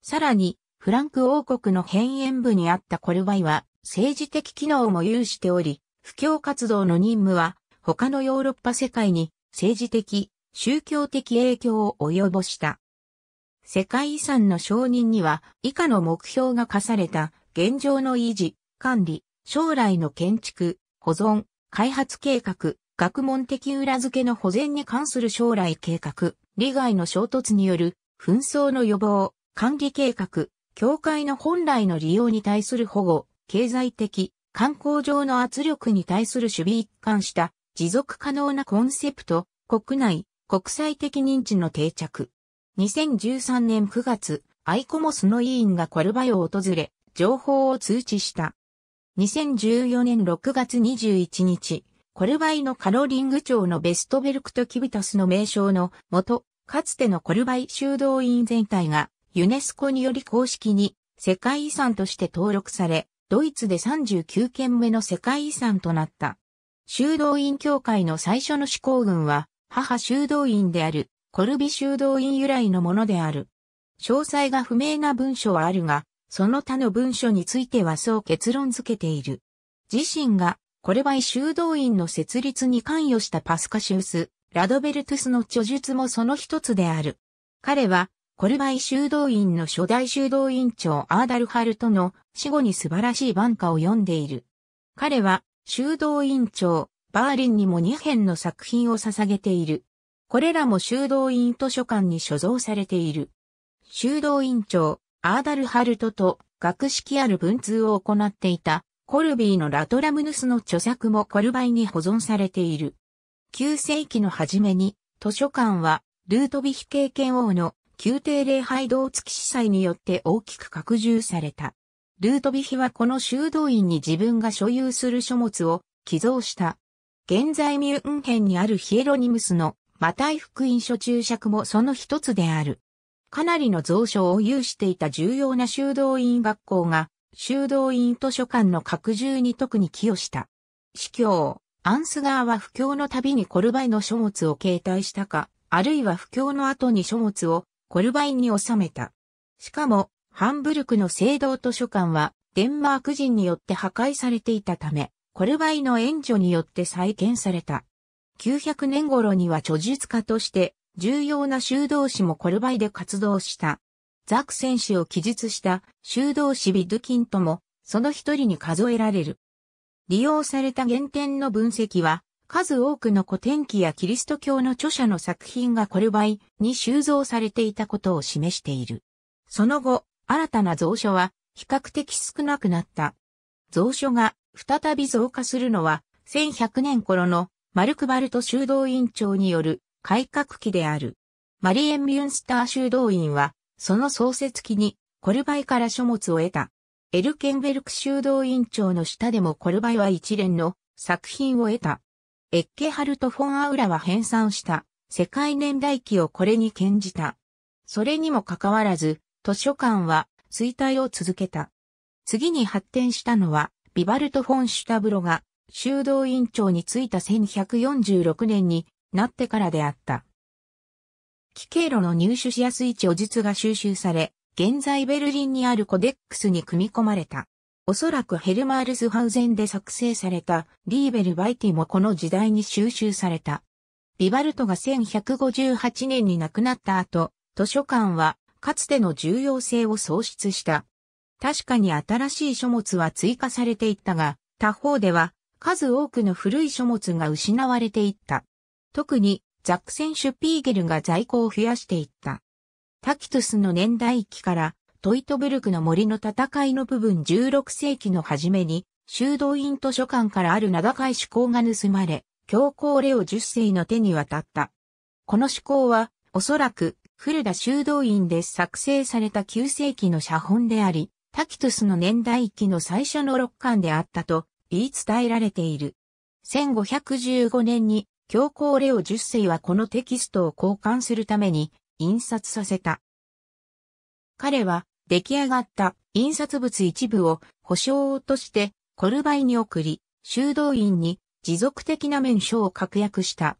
さらに、フランク王国の辺縁部にあったコルバイは政治的機能も有しており、布教活動の任務は他のヨーロッパ世界に政治的、宗教的影響を及ぼした。世界遺産の承認には以下の目標が課された現状の維持、管理、将来の建築、保存、開発計画、学問的裏付けの保全に関する将来計画、利害の衝突による紛争の予防、管理計画、教会の本来の利用に対する保護、経済的、観光上の圧力に対する守備一貫した持続可能なコンセプト、国内、国際的認知の定着。2013年9月、アイコモスの委員がコルバヨを訪れ、情報を通知した。2014年6月21日、コルバイのカロリング町のベストベルクトキビタスの名称の元、かつてのコルバイ修道院全体がユネスコにより公式に世界遺産として登録され、ドイツで39件目の世界遺産となった。修道院協会の最初の施行群は、母修道院である、コルビ修道院由来のものである。詳細が不明な文書はあるが、その他の文書についてはそう結論付けている。自身が、コルバイ修道院の設立に関与したパスカシウス、ラドベルトゥスの著述もその一つである。彼は、コルバイ修道院の初代修道院長アーダルハルトの死後に素晴らしい挽歌を読んでいる。彼は、修道院長、バーリンにも2編の作品を捧げている。これらも修道院図書館に所蔵されている。修道院長、アーダルハルトと学識ある文通を行っていた、コルビーのラトラムヌスの著作もコルバイに保存されている。9世紀の初めに、図書館は、ルートヴィヒ経験王の宮廷礼拝堂付き司祭によって大きく拡充された。ルートヴィヒはこの修道院に自分が所有する書物を寄贈した現在ミュンヘンにあるヒエロニムスのマタイ福音書注釈もその一つである。かなりの蔵書を有していた重要な修道院学校が、修道院図書館の拡充に特に寄与した。司教、アンスガーは布教のたびにコルバイの書物を携帯したか、あるいは布教の後に書物をコルバイに収めた。しかも、ハンブルクの聖堂図書館は、デンマーク人によって破壊されていたため、コルバイの援助によって再建された。900年頃には著述家として重要な修道士もコルバイで活動した。ザクセン氏を記述した修道士ビドキンともその一人に数えられる。利用された原点の分析は数多くの古典記やキリスト教の著者の作品がコルバイに収蔵されていたことを示している。その後、新たな蔵書は比較的少なくなった。蔵書が再び増加するのは、1100年頃のマルクバルト修道院長による改革期である。マリエン・ミュンスター修道院は、その創設期にコルバイから書物を得た。エルケンベルク修道院長の下でもコルバイは一連の作品を得た。エッケハルト・フォン・アウラは編纂した世界年代記をこれに献じた。それにもかかわらず、図書館は衰退を続けた。次に発展したのはビバルト・フォン・シュタブロが修道院長に就いた1146年になってからであった。奇経路の入手しやすい著述が収集され、現在ベルリンにあるコデックスに組み込まれた。おそらくヘルマールスハウゼンで作成されたリーベル・バイティもこの時代に収集された。ビバルトが1158年に亡くなった後、図書館はかつての重要性を喪失した。確かに新しい書物は追加されていったが、他方では数多くの古い書物が失われていった。特にザクセン・シュピーゲルが在庫を増やしていった。タキトスの年代期からトイトブルクの森の戦いの部分16世紀の初めに修道院図書館からある名高い思考が盗まれ、教皇レオ10世の手に渡った。この思考はおそらく古田修道院で作成された9世紀の写本であり、タキトゥスの年代記の最初の六巻であったと言い伝えられている。1515年に教皇レオ10世はこのテキストを交換するために印刷させた。彼は出来上がった印刷物一部を保証としてコルバイに送り、修道院に持続的な免書を確約した。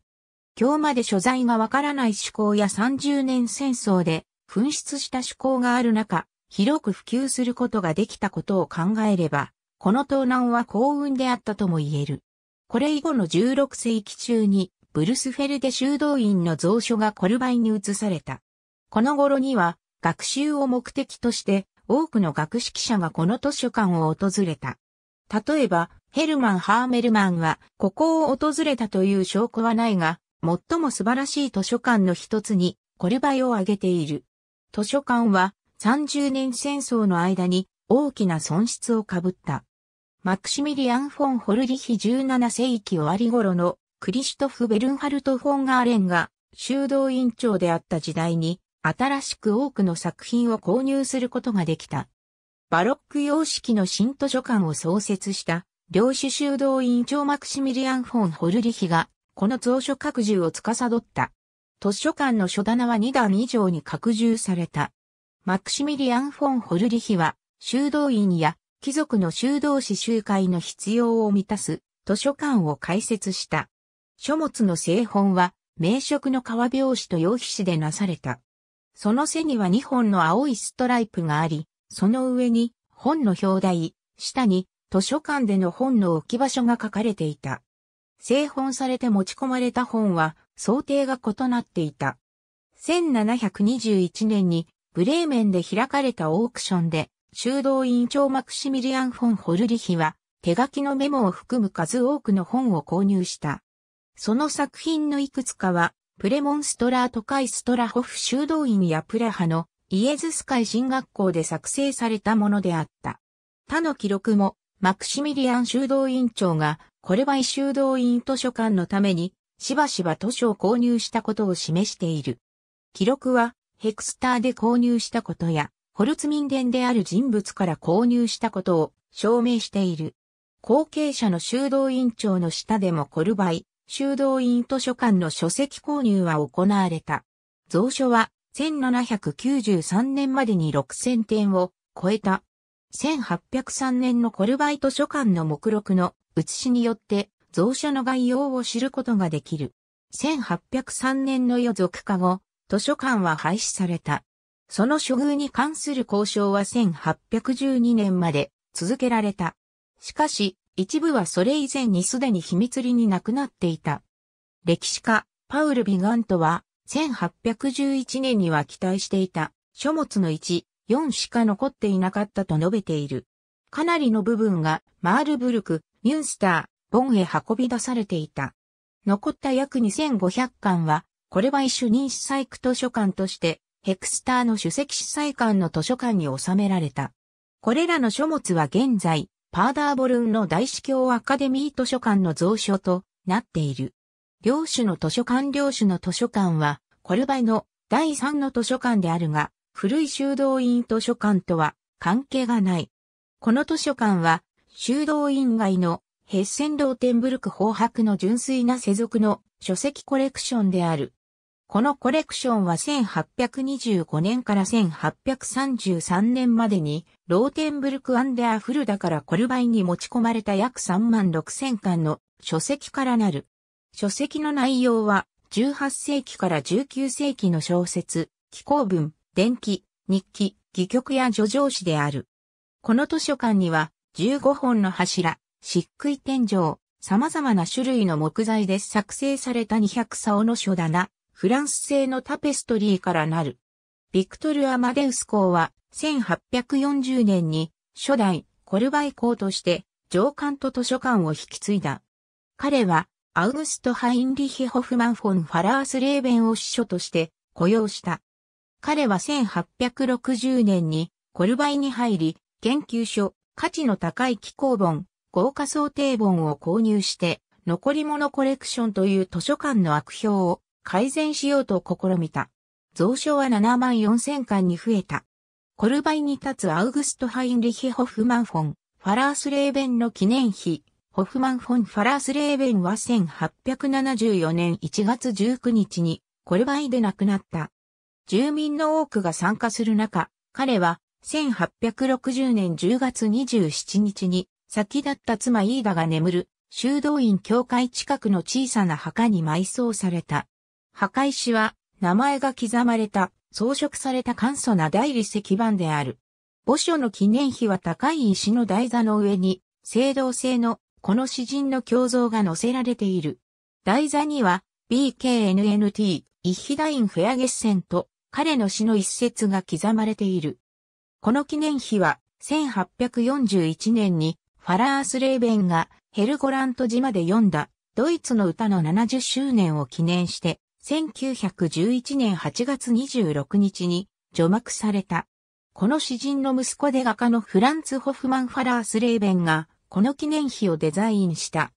今日まで所在がわからない趣向や30年戦争で紛失した趣向がある中、広く普及することができたことを考えれば、この盗難は幸運であったとも言える。これ以後の16世紀中に、ブルスフェルデ修道院の蔵書がコルバイに移された。この頃には、学習を目的として、多くの学識者がこの図書館を訪れた。例えば、ヘルマン・ハーメルマンは、ここを訪れたという証拠はないが、最も素晴らしい図書館の一つに、コルバイを挙げている。図書館は、30年戦争の間に大きな損失をかぶった。マクシミリアン・フォン・ホルリヒ17世紀終わり頃のクリシトフ・ベルンハルト・フォン・ガーレンが修道院長であった時代に新しく多くの作品を購入することができた。バロック様式の新図書館を創設した領主修道院長マクシミリアン・フォン・ホルリヒがこの蔵書拡充を司った。図書館の書棚は2段以上に拡充された。マクシミリアン・フォン・ホルリヒは、修道院や貴族の修道士集会の必要を満たす図書館を開設した。書物の製本は、名色の革拍子と洋皮紙でなされた。その背には2本の青いストライプがあり、その上に本の表題、下に図書館での本の置き場所が書かれていた。製本されて持ち込まれた本は想定が異なっていた。1721年にブレーメンで開かれたオークションで、修道院長マクシミリアン・フォン・ホルリヒは、手書きのメモを含む数多くの本を購入した。その作品のいくつかは、プレモンストラート会ストラホフ修道院やプラハのイエズス会神学校で作成されたものであった。他の記録も、マクシミリアン修道院長が、コレバイ修道院図書館のために、しばしば図書を購入したことを示している。記録は、ヘクスターで購入したことや、ホルツミン伝である人物から購入したことを証明している。後継者の修道院長の下でもコルバイ、修道院図書館の書籍購入は行われた。蔵書は1793年までに6000点を超えた。1803年のコルバイ図書館の目録の写しによって蔵書の概要を知ることができる。1803年の予族化後、図書館は廃止された。その処遇に関する交渉は1812年まで続けられた。しかし、一部はそれ以前にすでに秘密裏になくなっていた。歴史家、パウル・ビガントは、1811年には期待していた書物の1、4しか残っていなかったと述べている。かなりの部分がマールブルク、ミュンスター、ボンへ運び出されていた。残った約2500巻はこれは一種任司祭区図書館として、ヘクスターの主席司祭館の図書館に収められた。これらの書物は現在、パーダーボルンの大司教アカデミー図書館の蔵書となっている。領主の図書館領主の図書館は、コルバイの第3の図書館であるが、古い修道院図書館とは関係がない。この図書館は、修道院外のヘッセンローテンブルク法白の純粋な世俗の書籍コレクションである。このコレクションは1825年から1833年までに、ローテンブルク・アンデア・フルダからコルバイに持ち込まれた約3万6千巻の書籍からなる。書籍の内容は、18世紀から19世紀の小説、紀行文、伝記、日記、戯曲や叙情詩である。この図書館には、15本の柱、漆喰天井、様々な種類の木材で作成された200竿の書棚、フランス製のタペストリーからなる。ビクトル・アマデウス公は、1840年に、初代コルバイ公として、上官と図書館を引き継いだ。彼は、アウグスト・ハインリヒ・ホフマン・フォン・ファラース・レーベンを司書として雇用した。彼は1860年にコルバイに入り、研究所、価値の高い気候本、豪華想定本を購入して、残り物コレクションという図書館の悪評を改善しようと試みた。蔵書は7万4千巻に増えた。コルバイに立つアウグスト・ハインリヒ・ホフマンフォン、ファラースレーベンの記念碑、ホフマンフォン・ファラースレーベンは1874年1月19日にコルバイで亡くなった。住民の多くが参加する中、彼は1860年10月27日に先立った妻イーダが眠る修道院教会近くの小さな墓に埋葬された。墓石は、名前が刻まれた、装飾された簡素な大理石板である。墓所の記念碑は高い石の台座の上に、青銅製のこの詩人の胸像が載せられている。台座には BKNNT、イヒダイン・フェアゲッセンと彼の詩の一節が刻まれている。この記念碑は1841年にファラース・レーベンがヘルゴラント島で読んだドイツの歌の70周年を記念して1911年8月26日に除幕された。この詩人の息子で画家のフランツ・ホフマン・ファラース・レーベンが、この記念碑をデザインした。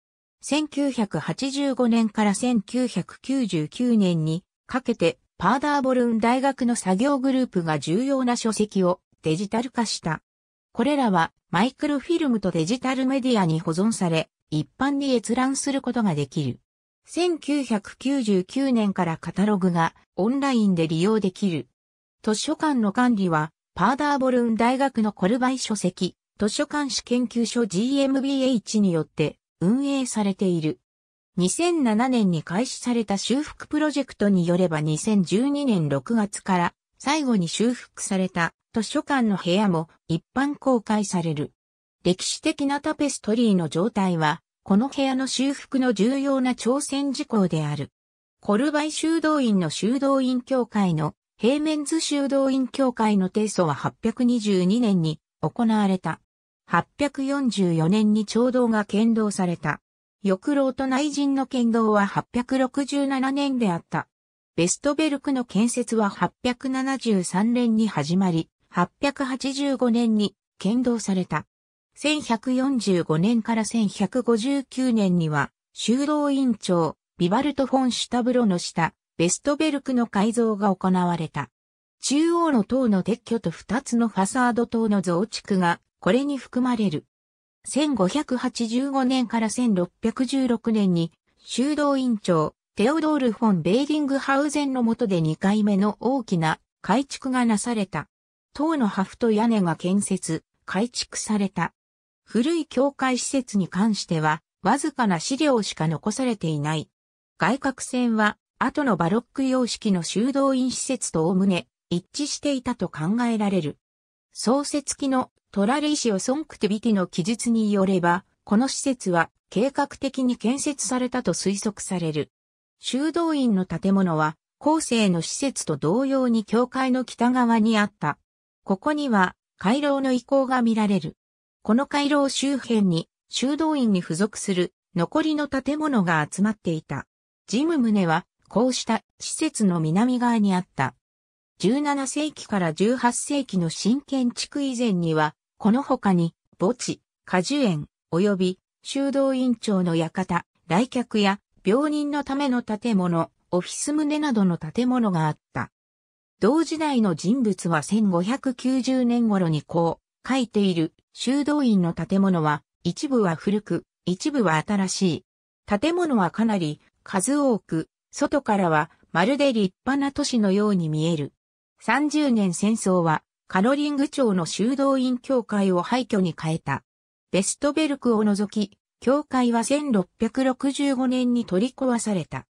1985年から1999年にかけて、パーダーボルン大学の作業グループが重要な書籍をデジタル化した。これらはマイクロフィルムとデジタルメディアに保存され、一般に閲覧することができる。1999年からカタログがオンラインで利用できる。図書館の管理は、パーダーボルン大学のコルバイ書籍、図書館史研究所 GMBH によって運営されている。2007年に開始された修復プロジェクトによれば2012年6月から最後に修復された図書館の部屋も一般公開される。歴史的なタペストリーの状態はこの部屋の修復の重要な挑戦事項である。コルバイ修道院の修道院協会の平面図修道院協会の提訴は822年に行われた。844年に長道が剣道された。翼老と内陣の剣道は867年であった。ベストベルクの建設は873年に始まり、885年に剣道された。1145年から1159年には、修道院長、ビバルト・フォン・シュタブロの下、ベストベルクの改造が行われた。中央の塔の撤去と2つのファサード塔の増築が、これに含まれる。1585年から1616年に、修道院長、テオドール・フォン・ベーディングハウゼンの下で2回目の大きな改築がなされた。塔の破布と屋根が建設、改築された。古い教会施設に関しては、わずかな資料しか残されていない。外郭線は、後のバロック様式の修道院施設とおおむね一致していたと考えられる。創設期のトラレイシオ・ソンクティビティの記述によれば、この施設は計画的に建設されたと推測される。修道院の建物は、後世の施設と同様に教会の北側にあった。ここには、回廊の遺構が見られる。この回廊周辺に修道院に付属する残りの建物が集まっていた。ジム棟はこうした施設の南側にあった。17世紀から18世紀の新建築以前には、この他に墓地、果樹園、及び修道院長の館、来客や病人のための建物、オフィス棟などの建物があった。同時代の人物は1590年頃にこう書いている修道院の建物は、一部は古く、一部は新しい。建物はかなり数多く、外からはまるで立派な都市のように見える。30年戦争はカロリング町の修道院教会を廃墟に変えた。ベストベルクを除き、教会は1665年に取り壊された。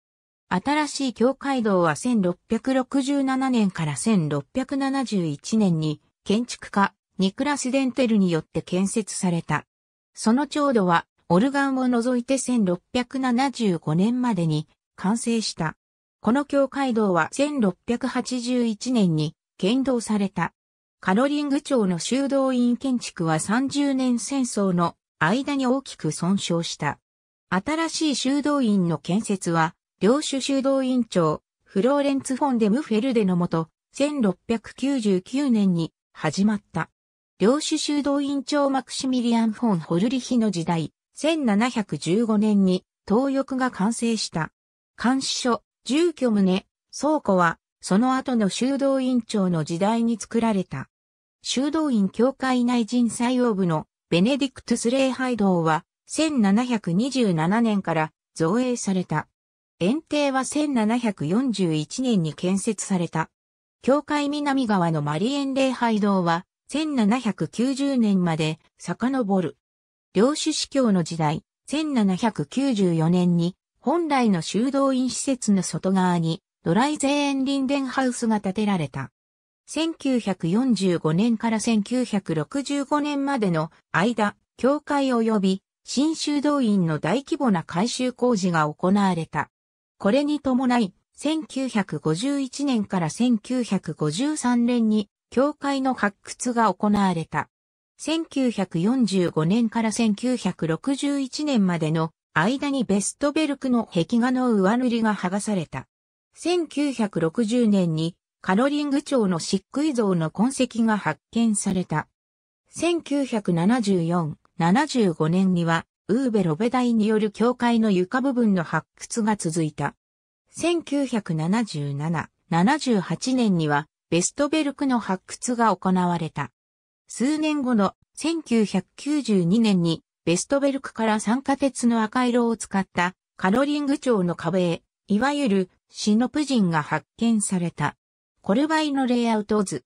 新しい教会堂は1667年から1671年に建築家ニクラス・デンテルによって建設された。その調度は、オルガンを除いて1675年までに完成した。この教会堂は1681年に建造された。カロリング町の修道院建築は30年戦争の間に大きく損傷した。新しい修道院の建設は、領主修道院長、フローレンツ・フォンデム・フェルデのもと、1699年に始まった。領主修道院長マクシミリアン・フォン・ホルリヒの時代、1715年に東翼が完成した。監視所、住居棟、倉庫は、その後の修道院長の時代に作られた。修道院教会内人採用部のベネディクトス礼拝堂は、1727年から造営された。園庭は1741年に建設された。教会南側のマリエン礼拝堂は1790年まで遡る。領主司教の時代、1794年に本来の修道院施設の外側にドライゼーンリンデンハウスが建てられた。1945年から1965年までの間、教会及び新修道院の大規模な改修工事が行われた。これに伴い、1951年から1953年に教会の発掘が行われた。1945年から1961年までの間にベストベルクの壁画の上塗りが剥がされた。1960年にカロリング町の漆喰像の痕跡が発見された。1974、75年にはウーベロベダイによる教会の床部分の発掘が続いた。1977、78年にはベストベルクの発掘が行われた。数年後の1992年にベストベルクから酸化鉄の赤色を使ったカロリング町の壁へ、いわゆるシノプ人が発見された。コルバイのレイアウト図。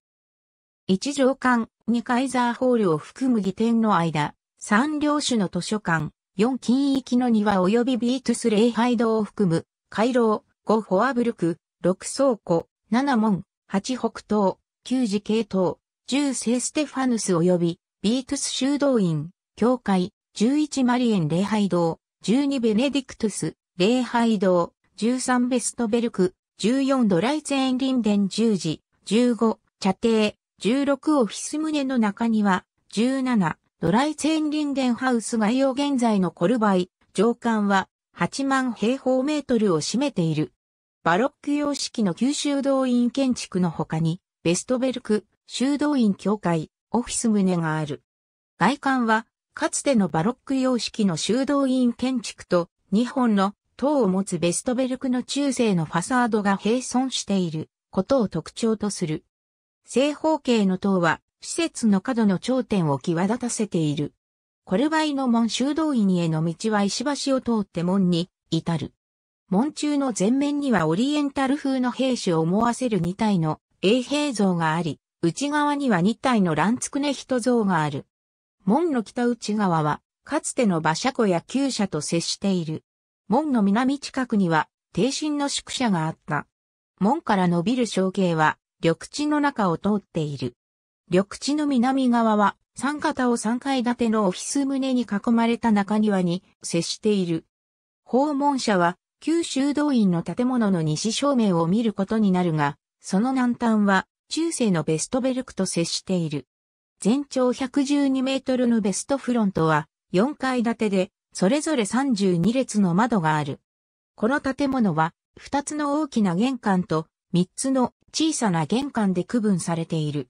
一条館、二カイザーホールを含む議典の間、三領主の図書館、四金域の庭及びビートレス礼拝堂を含む、回廊、五フォアブルク、六倉庫、七門、8北東、9時系統、10聖ステファヌス及び、ビートゥス修道院、教会、11マリエン礼拝堂、12ベネディクトゥス、礼拝堂、13ベストベルク、14ドライツェンリンデン10時、15、茶亭、16オフィス棟の中庭、17、ドライツェンリンデンハウス概要現在のコルバイ、上官は8万平方メートルを占めている。バロック様式の旧修道院建築の他に、ベストベルク、修道院教会、オフィス棟がある。外観は、かつてのバロック様式の修道院建築と、日本の塔を持つベストベルクの中世のファサードが並存していることを特徴とする。正方形の塔は、施設の角の頂点を際立たせている。コルバイの門修道院への道は石橋を通って門に至る。門中の前面にはオリエンタル風の兵士を思わせる2体の衛兵像があり、内側には2体のランツクネヒト像がある。門の北内側は、かつての馬車庫や厩舎と接している。門の南近くには、低身の宿舎があった。門から伸びる小径は、緑地の中を通っている。緑地の南側は、三方を三階建てのオフィス棟に囲まれた中庭に接している。訪問者は旧修道院の建物の西正面を見ることになるが、その南端は中世のベストベルクと接している。全長112メートルのベストフロントは4階建てで、それぞれ32列の窓がある。この建物は2つの大きな玄関と3つの小さな玄関で区分されている。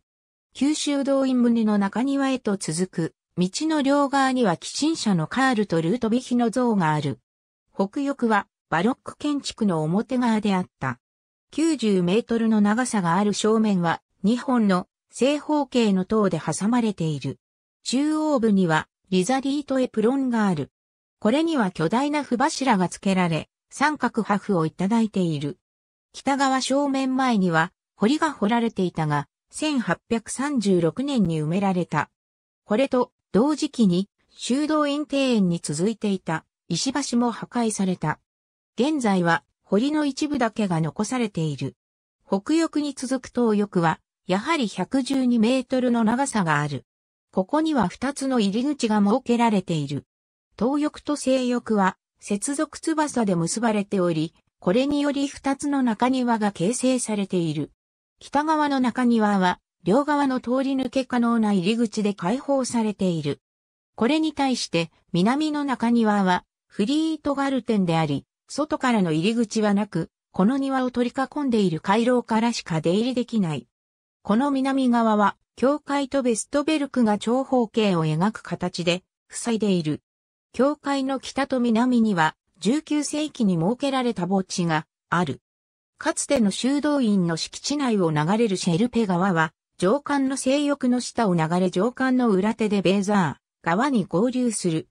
九州道院棟の中庭へと続く道の両側には寄進者のカールとルートビヒの像がある。北翼はバロック建築の表側であった。90メートルの長さがある正面は2本の正方形の塔で挟まれている。中央部にはリザリートエプロンがある。これには巨大な符柱が付けられ、三角破布をいただいている。北側正面前には堀が掘られていたが、1836年に埋められた。これと同時期に修道院庭園に続いていた石橋も破壊された。現在は堀の一部だけが残されている。北翼に続く東翼は、やはり112メートルの長さがある。ここには2つの入り口が設けられている。東翼と西翼は、接続翼で結ばれており、これにより2つの中庭が形成されている。北側の中庭は、両側の通り抜け可能な入り口で開放されている。これに対して、南の中庭は、フリートガルテンであり、外からの入り口はなく、この庭を取り囲んでいる回廊からしか出入りできない。この南側は、教会とベストベルクが長方形を描く形で、塞いでいる。教会の北と南には、19世紀に設けられた墓地がある。かつての修道院の敷地内を流れるシェルペ川は、上官の性欲の下を流れ上官の裏手でベーザー川に合流する。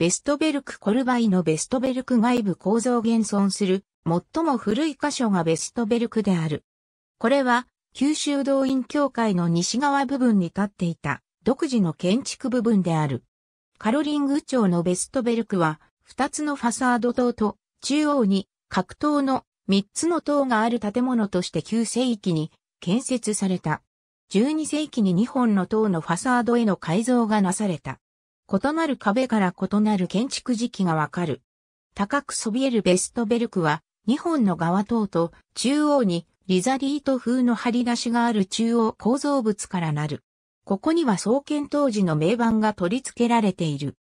ベストベルク・コルバイのベストベルク外部構造現存する最も古い箇所がベストベルクである。これは九州動員協会の西側部分に立っていた独自の建築部分である。カロリング町のベストベルクは2つのファサード塔と中央に格闘の3つの塔がある建物として9世紀に建設された。12世紀に2本の塔のファサードへの改造がなされた。異なる壁から異なる建築時期がわかる。高くそびえるベストベルクは、2本の側等と中央にリザリート風の張り出しがある中央構造物からなる。ここには創建当時の名板が取り付けられている。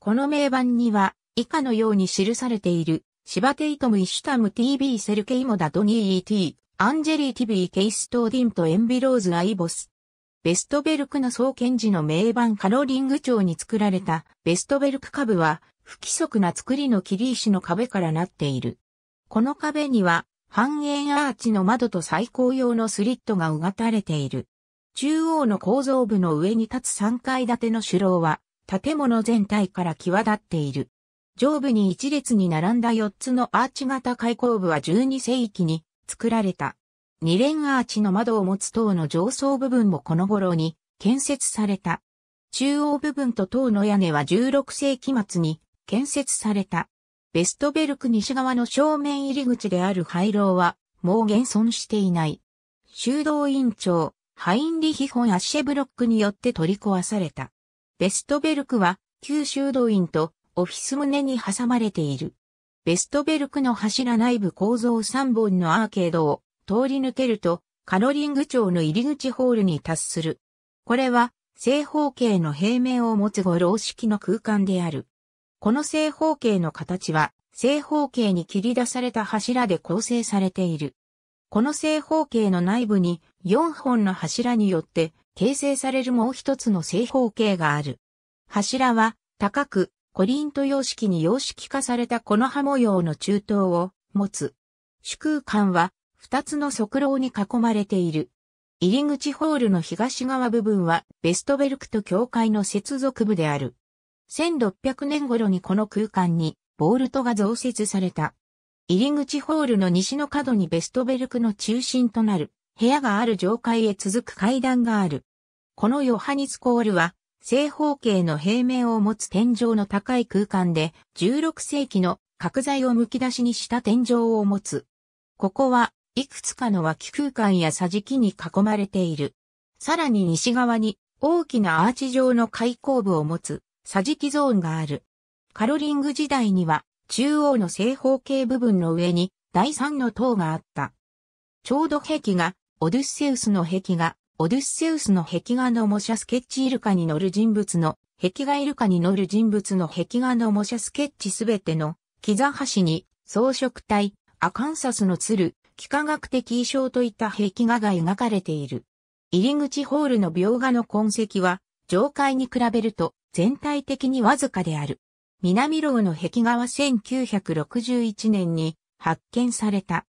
この名板には、以下のように記されている、シバテイトム・イシュタム TV セルケイモダドニー ET、アンジェリー・ティビー・ケイストーディンとエンビローズ・アイボス、ベストベルクの創建時の名盤カロリング町に作られたベストベルク株は不規則な作りの切り石の壁からなっている。この壁には半円アーチの窓と最高用のスリットがうがたれている。中央の構造部の上に立つ3階建ての主楼は建物全体から際立っている。上部に一列に並んだ4つのアーチ型開口部は12世紀に作られた。二連アーチの窓を持つ塔の上層部分もこの頃に建設された。中央部分と塔の屋根は16世紀末に建設された。ベストベルク西側の正面入り口である廃廊はもう現存していない。修道院長、ハインリヒ・ホン・アッシェブロックによって取り壊された。ベストベルクは旧修道院とオフィス棟に挟まれている。ベストベルクの柱内部構造3本のアーケードを通り抜けると、カノリング町の入り口ホールに達する。これは、正方形の平面を持つ五郎式の空間である。この正方形の形は、正方形に切り出された柱で構成されている。この正方形の内部に4本の柱によって形成されるもう一つの正方形がある。柱は高くコリント様式に様式化されたこの葉模様の中東を持つ。主空間は二つの側廊に囲まれている。入り口ホールの東側部分はベストベルクと教会の接続部である。1600年頃にこの空間にボールトが増設された。入り口ホールの西の角にベストベルクの中心となる部屋がある上階へ続く階段がある。このヨハニスコールは正方形の平面を持つ天井の高い空間で16世紀の角材を剥き出しにした天井を持つ。ここはいくつかの脇空間や桟敷に囲まれている。さらに西側に大きなアーチ状の開口部を持つ桟敷ゾーンがある。カロリング時代には中央の正方形部分の上に第三の塔があった。ちょうど壁画、オデュッセウスの壁画、オデュッセウスの壁画の模写スケッチイルカに乗る人物の、壁画イルカに乗る人物の壁画の模写スケッチすべての、キザハシに、装飾体、アカンサスの鶴、幾何学的意装といった壁画が描かれている。入り口ホールの描画の痕跡は、上階に比べると全体的にわずかである。南楼の壁画は1961年に発見された。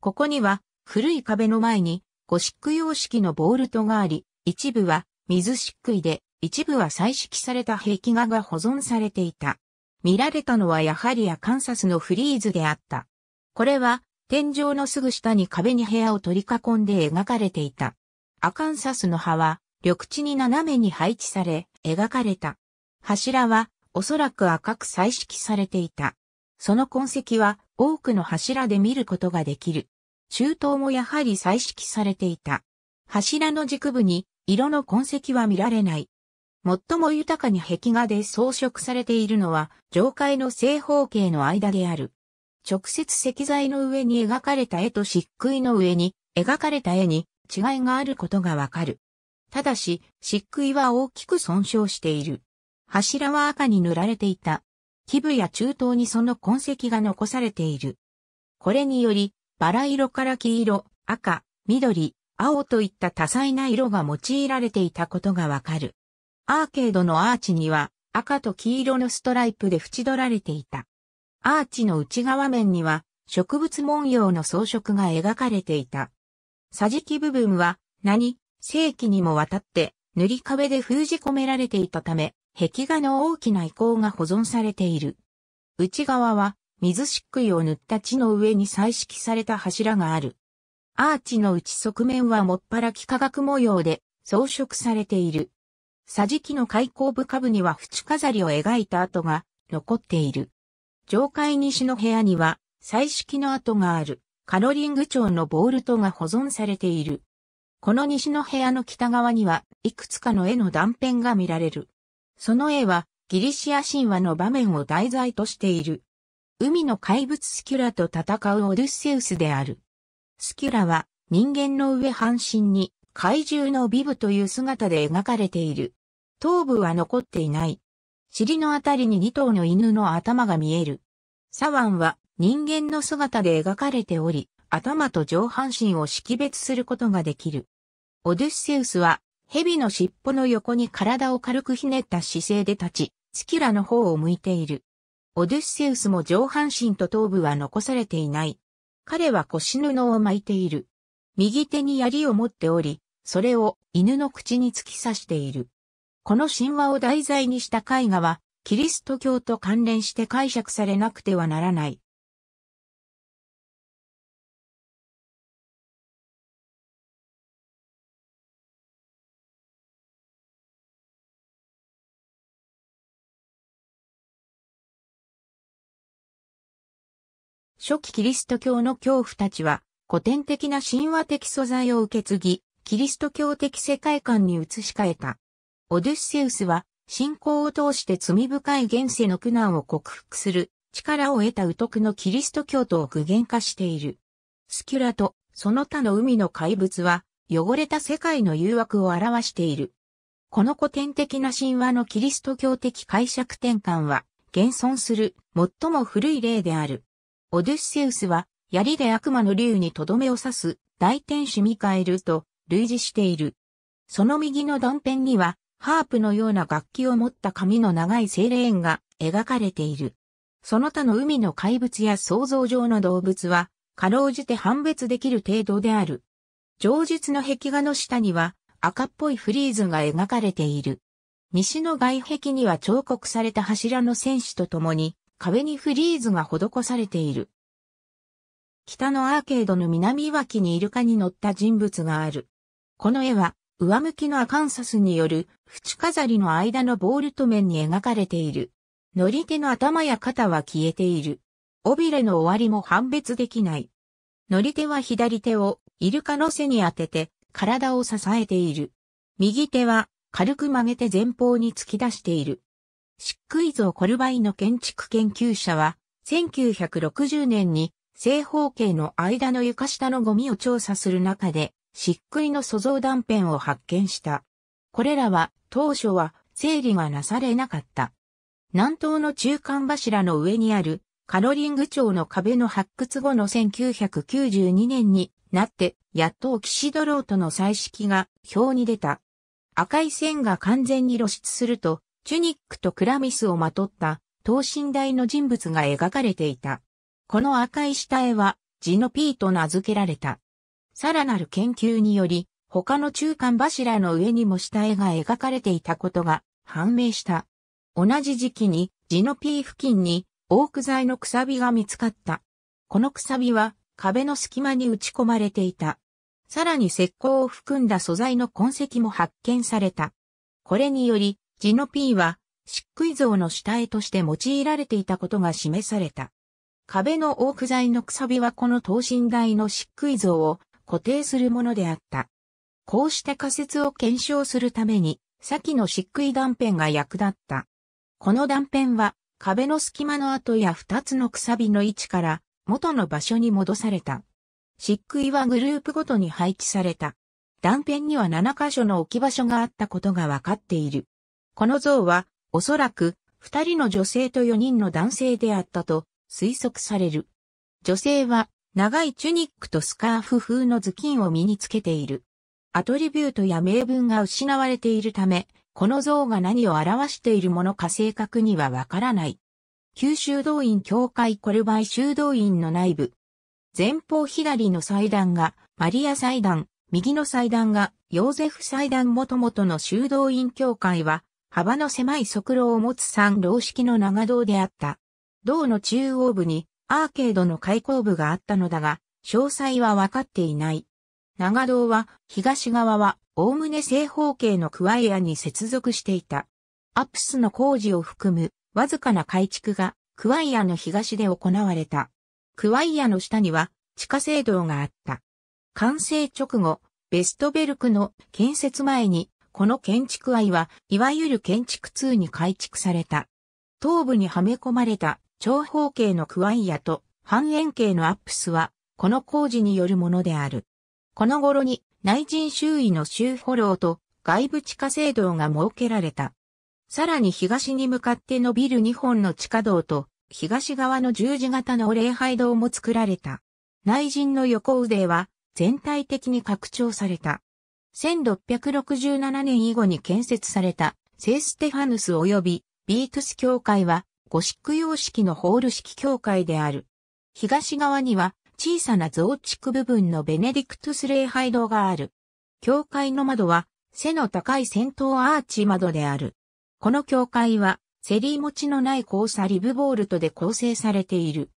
ここには古い壁の前にゴシック様式のボールトがあり、一部は水漆喰で、一部は彩色された壁画が保存されていた。見られたのはやはりアカンサスのフリーズであった。これは天井のすぐ下に壁に部屋を取り囲んで描かれていた。アカンサスの葉は緑地に斜めに配置され描かれた。柱はおそらく赤く彩色されていた。その痕跡は多くの柱で見ることができる。中東もやはり彩色されていた。柱の軸部に色の痕跡は見られない。最も豊かに壁画で装飾されているのは上階の正方形の間である。直接石材の上に描かれた絵と漆喰の上に描かれた絵に違いがあることがわかる。ただし、漆喰は大きく損傷している。柱は赤に塗られていた。基部や中東にその痕跡が残されている。これにより、バラ色から黄色、赤、緑、青といった多彩な色が用いられていたことがわかる。アーケードのアーチには赤と黄色のストライプで縁取られていた。アーチの内側面には植物文様の装飾が描かれていた。桟敷部分は何世紀にもわたって塗り壁で封じ込められていたため、壁画の大きな遺構が保存されている。内側は水漆喰を塗った地の上に彩色された柱がある。アーチの内側面はもっぱら幾何学模様で装飾されている。桟敷の開口部下部には縁飾りを描いた跡が残っている。上階西の部屋には、彩色の跡がある、カロリング町のボールトが保存されている。この西の部屋の北側には、いくつかの絵の断片が見られる。その絵は、ギリシア神話の場面を題材としている。海の怪物スキュラと戦うオデュッセウスである。スキュラは、人間の上半身に、怪獣のビブという姿で描かれている。頭部は残っていない。尻のあたりに2頭の犬の頭が見える。サワンは人間の姿で描かれており、頭と上半身を識別することができる。オデュッセウスは蛇の尻尾の横に体を軽くひねった姿勢で立ち、スキラの方を向いている。オデュッセウスも上半身と頭部は残されていない。彼は腰布を巻いている。右手に槍を持っており、それを犬の口に突き刺している。この神話を題材にした絵画は、キリスト教と関連して解釈されなくてはならない。初期キリスト教の恐怖たちは、古典的な神話的素材を受け継ぎ、キリスト教的世界観に移し替えた。オデュッセウスは、信仰を通して罪深い現世の苦難を克服する力を得た宇徳のキリスト教徒を具現化している。スキュラとその他の海の怪物は汚れた世界の誘惑を表している。この古典的な神話のキリスト教的解釈転換は現存する最も古い例である。オデュッセウスは槍で悪魔の竜にとどめを刺す大天使ミカエルと類似している。その右の断片にはハープのような楽器を持った髪の長いセイレーンが描かれている。その他の海の怪物や想像上の動物は、かろうじて判別できる程度である。上述の壁画の下には、赤っぽいフリーズが描かれている。西の外壁には彫刻された柱の戦士と共に、壁にフリーズが施されている。北のアーケードの南脇にイルカに乗った人物がある。この絵は、上向きのアカンサスによる縁飾りの間のボールト面に描かれている。乗り手の頭や肩は消えている。尾びれの終わりも判別できない。乗り手は左手をイルカの背に当てて体を支えている。右手は軽く曲げて前方に突き出している。漆喰像コルバイの建築研究者は、1960年に正方形の間の床下のゴミを調査する中で、漆喰の塑像断片を発見した。これらは当初は整理がなされなかった。南東の中間柱の上にあるカロリング町の壁の発掘後の1992年になって、やっとオキシドロートの彩色が表に出た。赤い線が完全に露出すると、チュニックとクラミスをまとった等身大の人物が描かれていた。この赤い下絵はジノピーと名付けられた。さらなる研究により、他の中間柱の上にも下絵が描かれていたことが判明した。同じ時期にジノピー付近にオーク材のくさびが見つかった。このくさびは壁の隙間に打ち込まれていた。さらに石膏を含んだ素材の痕跡も発見された。これにより、ジノピーは、漆喰像の下絵として用いられていたことが示された。壁のオーク材のくさびはこの等身大の漆喰像を固定するものであった。こうした仮説を検証するために、先の漆喰断片が役立った。この断片は、壁の隙間の跡や二つのくさびの位置から元の場所に戻された。漆喰はグループごとに配置された。断片には7箇所の置き場所があったことがわかっている。この像は、おそらく、二人の女性と四人の男性であったと推測される。女性は長いチュニックとスカーフ風の頭巾を身につけている。アトリビュートや名分が失われているため、この像が何を表しているものか正確にはわからない。九州道院教会コルバイ修道院の内部。前方左の祭壇がマリア祭壇、右の祭壇がヨーゼフ祭壇元々の修道院教会は幅の狭い側路を持つ三楼式の長堂であった。堂の中央部にアーケードの開口部があったのだが、詳細はわかっていない。長堂は、東側は、おおむね正方形のクワイアに接続していた。アプスの工事を含む、わずかな改築が、クワイアの東で行われた。クワイアの下には、地下制度があった。完成直後、ベストベルクの建設前に、この建築愛は、いわゆる建築2に改築された。頭部にはめ込まれた長方形のクワイヤと半円形のアップスは、この工事によるものである。この頃に内陣周囲の周フォローと外部地下制道が設けられた。さらに東に向かって伸びる2本の地下道と東側の十字型の礼拝堂も作られた。内陣の横腕は全体的に拡張された。1667年以後に建設されたセーステファヌス及びビートス教会はゴシック様式のホール式教会である。東側には小さな増築部分のベネディクトス礼拝堂がある。教会の窓は背の高い先頭アーチ窓である。この教会はセリー持ちのない交差リブボールトで構成されている。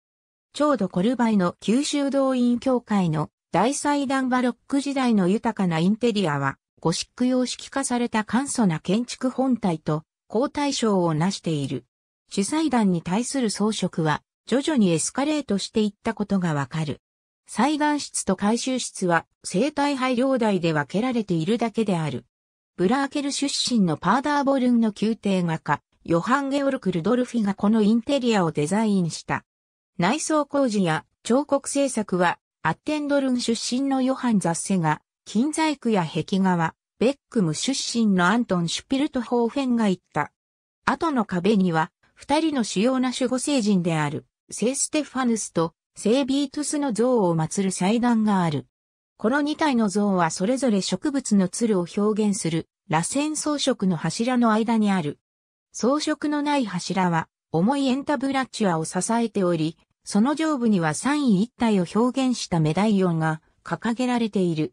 ちょうどコルバイの九州動員協会の大祭壇バロック時代の豊かなインテリアは、ゴシック様式化された簡素な建築本体と、高対称を成している。主祭壇に対する装飾は徐々にエスカレートしていったことがわかる。祭壇室と回収室は生体配領台で分けられているだけである。ブラーケル出身のパーダーボルンの宮廷画家、ヨハン・ゲオルク・ルドルフィがこのインテリアをデザインした。内装工事や彫刻制作はアッテンドルン出身のヨハン・ザッセが、金細工や壁画は、ベックム出身のアントン・シュピルト・ホーフェンが行った。後の壁には、二人の主要な守護聖人である、聖ステファヌスと聖ビートゥスの像を祀る祭壇がある。この二体の像はそれぞれ植物の鶴を表現する、螺旋装飾の柱の間にある。装飾のない柱は、重いエンタブラッチュアを支えており、その上部には三位一体を表現したメダイオンが掲げられている。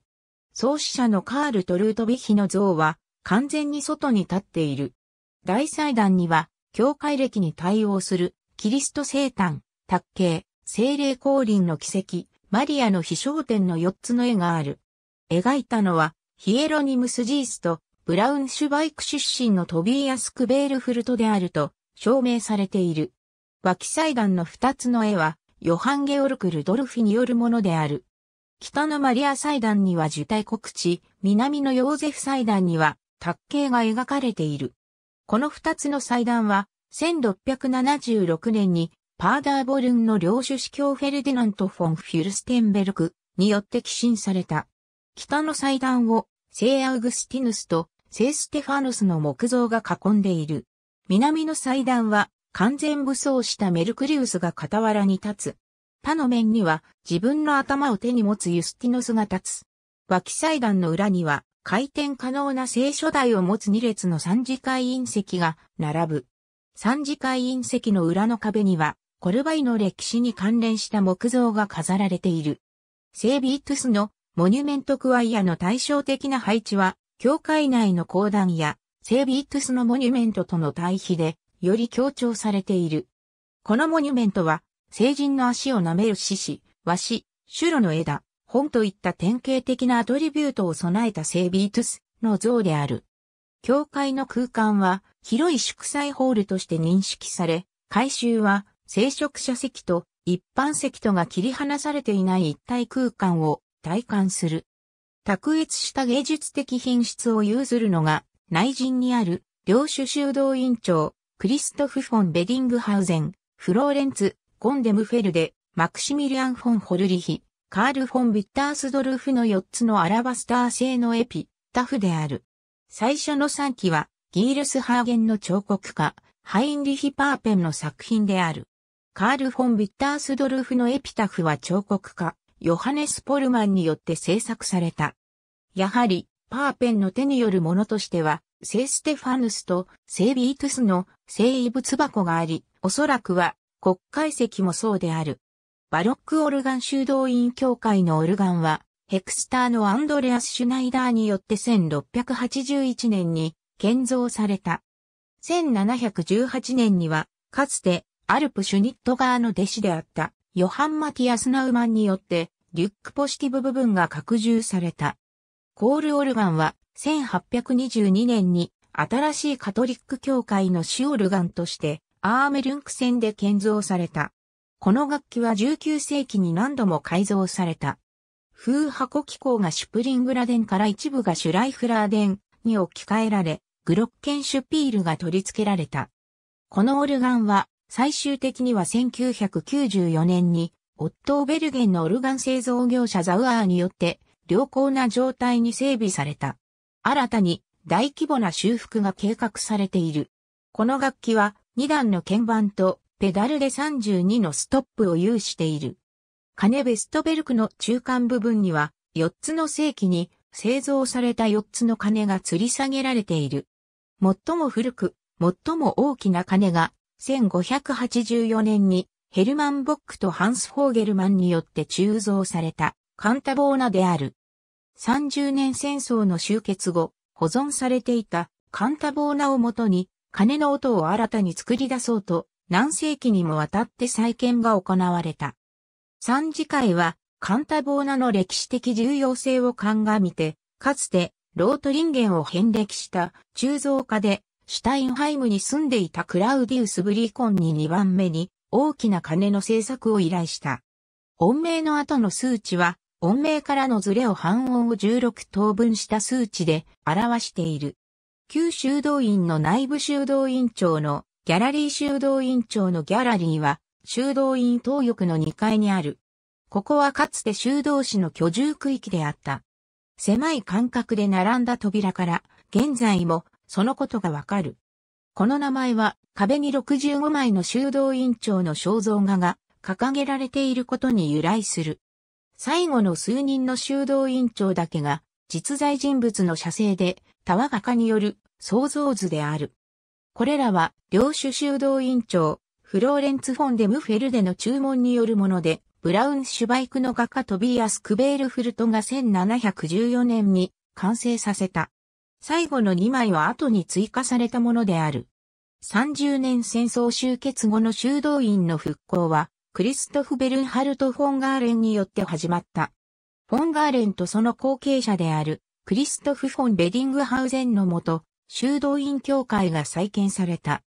創始者のカール・トルートビヒの像は完全に外に立っている。大祭壇には教会歴に対応する、キリスト生誕、卓形、精霊降臨の奇跡、マリアの飛翔点の4つの絵がある。描いたのは、ヒエロニムス・ジースと、ブラウンシュバイク出身のトビーアス・クベールフルトであると、証明されている。脇祭壇の2つの絵は、ヨハン・ゲオルク・ルドルフィによるものである。北のマリア祭壇には受胎告知、南のヨーゼフ祭壇には、卓形が描かれている。この二つの祭壇は、1676年にパーダーボルンの領主司教フェルディナント・フォン・フュルステンベルクによって寄進された。北の祭壇を聖アウグスティヌスと聖ステファノスの木造が囲んでいる。南の祭壇は完全武装したメルクリウスが傍らに立つ。他の面には自分の頭を手に持つユスティノスが立つ。脇祭壇の裏には回転可能な聖書台を持つ2列の三次会隕石が並ぶ。三次会隕石の裏の壁には、コルバイの歴史に関連した木像が飾られている。セービートゥスのモニュメントクワイアの対照的な配置は、教会内の講談やセービートゥスのモニュメントとの対比で、より強調されている。このモニュメントは、聖人の足を舐める獅子、和紙、シュロの枝、本といった典型的なアトリビュートを備えた聖ビートゥスの像である。教会の空間は広い祝祭ホールとして認識され、改修は聖職者席と一般席とが切り離されていない一体空間を体感する。卓越した芸術的品質を有するのが内陣にある領主修道院長クリストフ・フォン・ベディングハウゼン、フローレンツ、ゴンデムフェルデ、マクシミリアン・フォン・ホルリヒ、カール・フォン・ビッタースドルフの4つのアラバスター製のエピ、タフである。最初の3期は、ギールス・ハーゲンの彫刻家、ハインリヒ・パーペンの作品である。カール・フォン・ビッタースドルフのエピタフは彫刻家、ヨハネス・ポルマンによって制作された。やはり、パーペンの手によるものとしては、聖ステファヌスと聖ビートゥスの聖遺物箱があり、おそらくは国会席もそうである。バロックオルガン修道院協会のオルガンは、ヘクスターのアンドレアス・シュナイダーによって1681年に建造された。1718年には、かつてアルプ・シュニット側の弟子であったヨハン・マティアス・ナウマンによって、リュックポジティブ部分が拡充された。コールオルガンは1822年に新しいカトリック教会のシオルガンとしてアーメルンク戦で建造された。この楽器は19世紀に何度も改造された。風箱機構がシュプリングラデンから一部がシュライフラーデンに置き換えられ、グロッケンシュピールが取り付けられた。このオルガンは最終的には1994年にオットーベルゲンのオルガン製造業者ザウアーによって良好な状態に整備された。新たに大規模な修復が計画されている。この楽器は2段の鍵盤とペダルで32のストップを有している。カネベストベルクの中間部分には、4つの世紀に製造された4つの鐘が吊り下げられている。最も古く、最も大きな鐘が、1584年にヘルマン・ボックとハンス・フォーゲルマンによって鋳造されたカンタボーナである。30年戦争の終結後、保存されていたカンタボーナをもとに、鐘の音を新たに作り出そうと、何世紀にもわたって再建が行われた。三次会は、カンタボーナの歴史的重要性を鑑みて、かつて、ロートリンゲンを遍歴した鋳造家で、シュタインハイムに住んでいたクラウディウス・ブリーコンに2番目に大きな金の制作を依頼した。音名の後の数値は、音名からのズレを半音を16等分した数値で表している。旧修道院の内部修道院長のギャラリー修道院長のギャラリーは、修道院東翼の2階にある。ここはかつて修道士の居住区域であった。狭い間隔で並んだ扉から、現在もそのことがわかる。この名前は、壁に65枚の修道院長の肖像画が掲げられていることに由来する。最後の数人の修道院長だけが、実在人物の写生で、タワガカによる想像図である。これらは、領主修道院長、フローレンツ・フォン・デ・ムフェルデの注文によるもので、ブラウン・シュバイクの画家トビーアス・クベールフルトが1714年に完成させた。最後の2枚は後に追加されたものである。30年戦争終結後の修道院の復興は、クリストフ・ベルンハルト・フォン・ガーレンによって始まった。フォン・ガーレンとその後継者である、クリストフ・フォン・ベディングハウゼンのもと、修道院教会が再建された。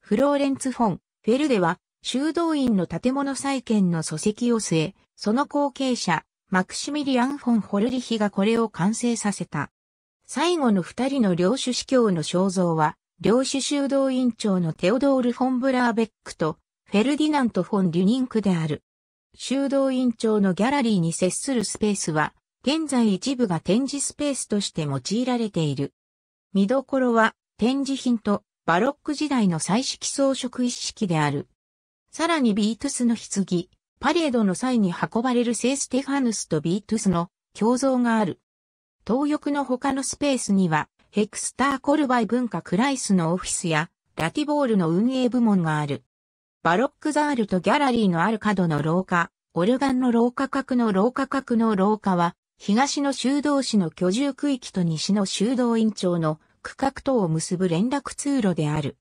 フローレンツ・フォン・フェルデは、修道院の建物再建の礎石を据え、その後継者、マクシミリアン・フォン・ホルリヒがこれを完成させた。最後の二人の領主司教の肖像は、領主修道院長のテオドール・フォン・ブラーベックと、フェルディナント・フォン・デュニンクである。修道院長のギャラリーに接するスペースは、現在一部が展示スペースとして用いられている。見どころは展示品とバロック時代の彩色装飾一式である。さらにビートゥスの棺、パレードの際に運ばれる聖ステファヌスとビートゥスの胸像がある。東翼の他のスペースには、ヘクスター・コルバイ文化クライスのオフィスや、ラティボールの運営部門がある。バロックザールとギャラリーのある角の廊下、オルガンの廊下角の廊下角の廊下は、東の修道士の居住区域と西の修道院長の区画等を結ぶ連絡通路である。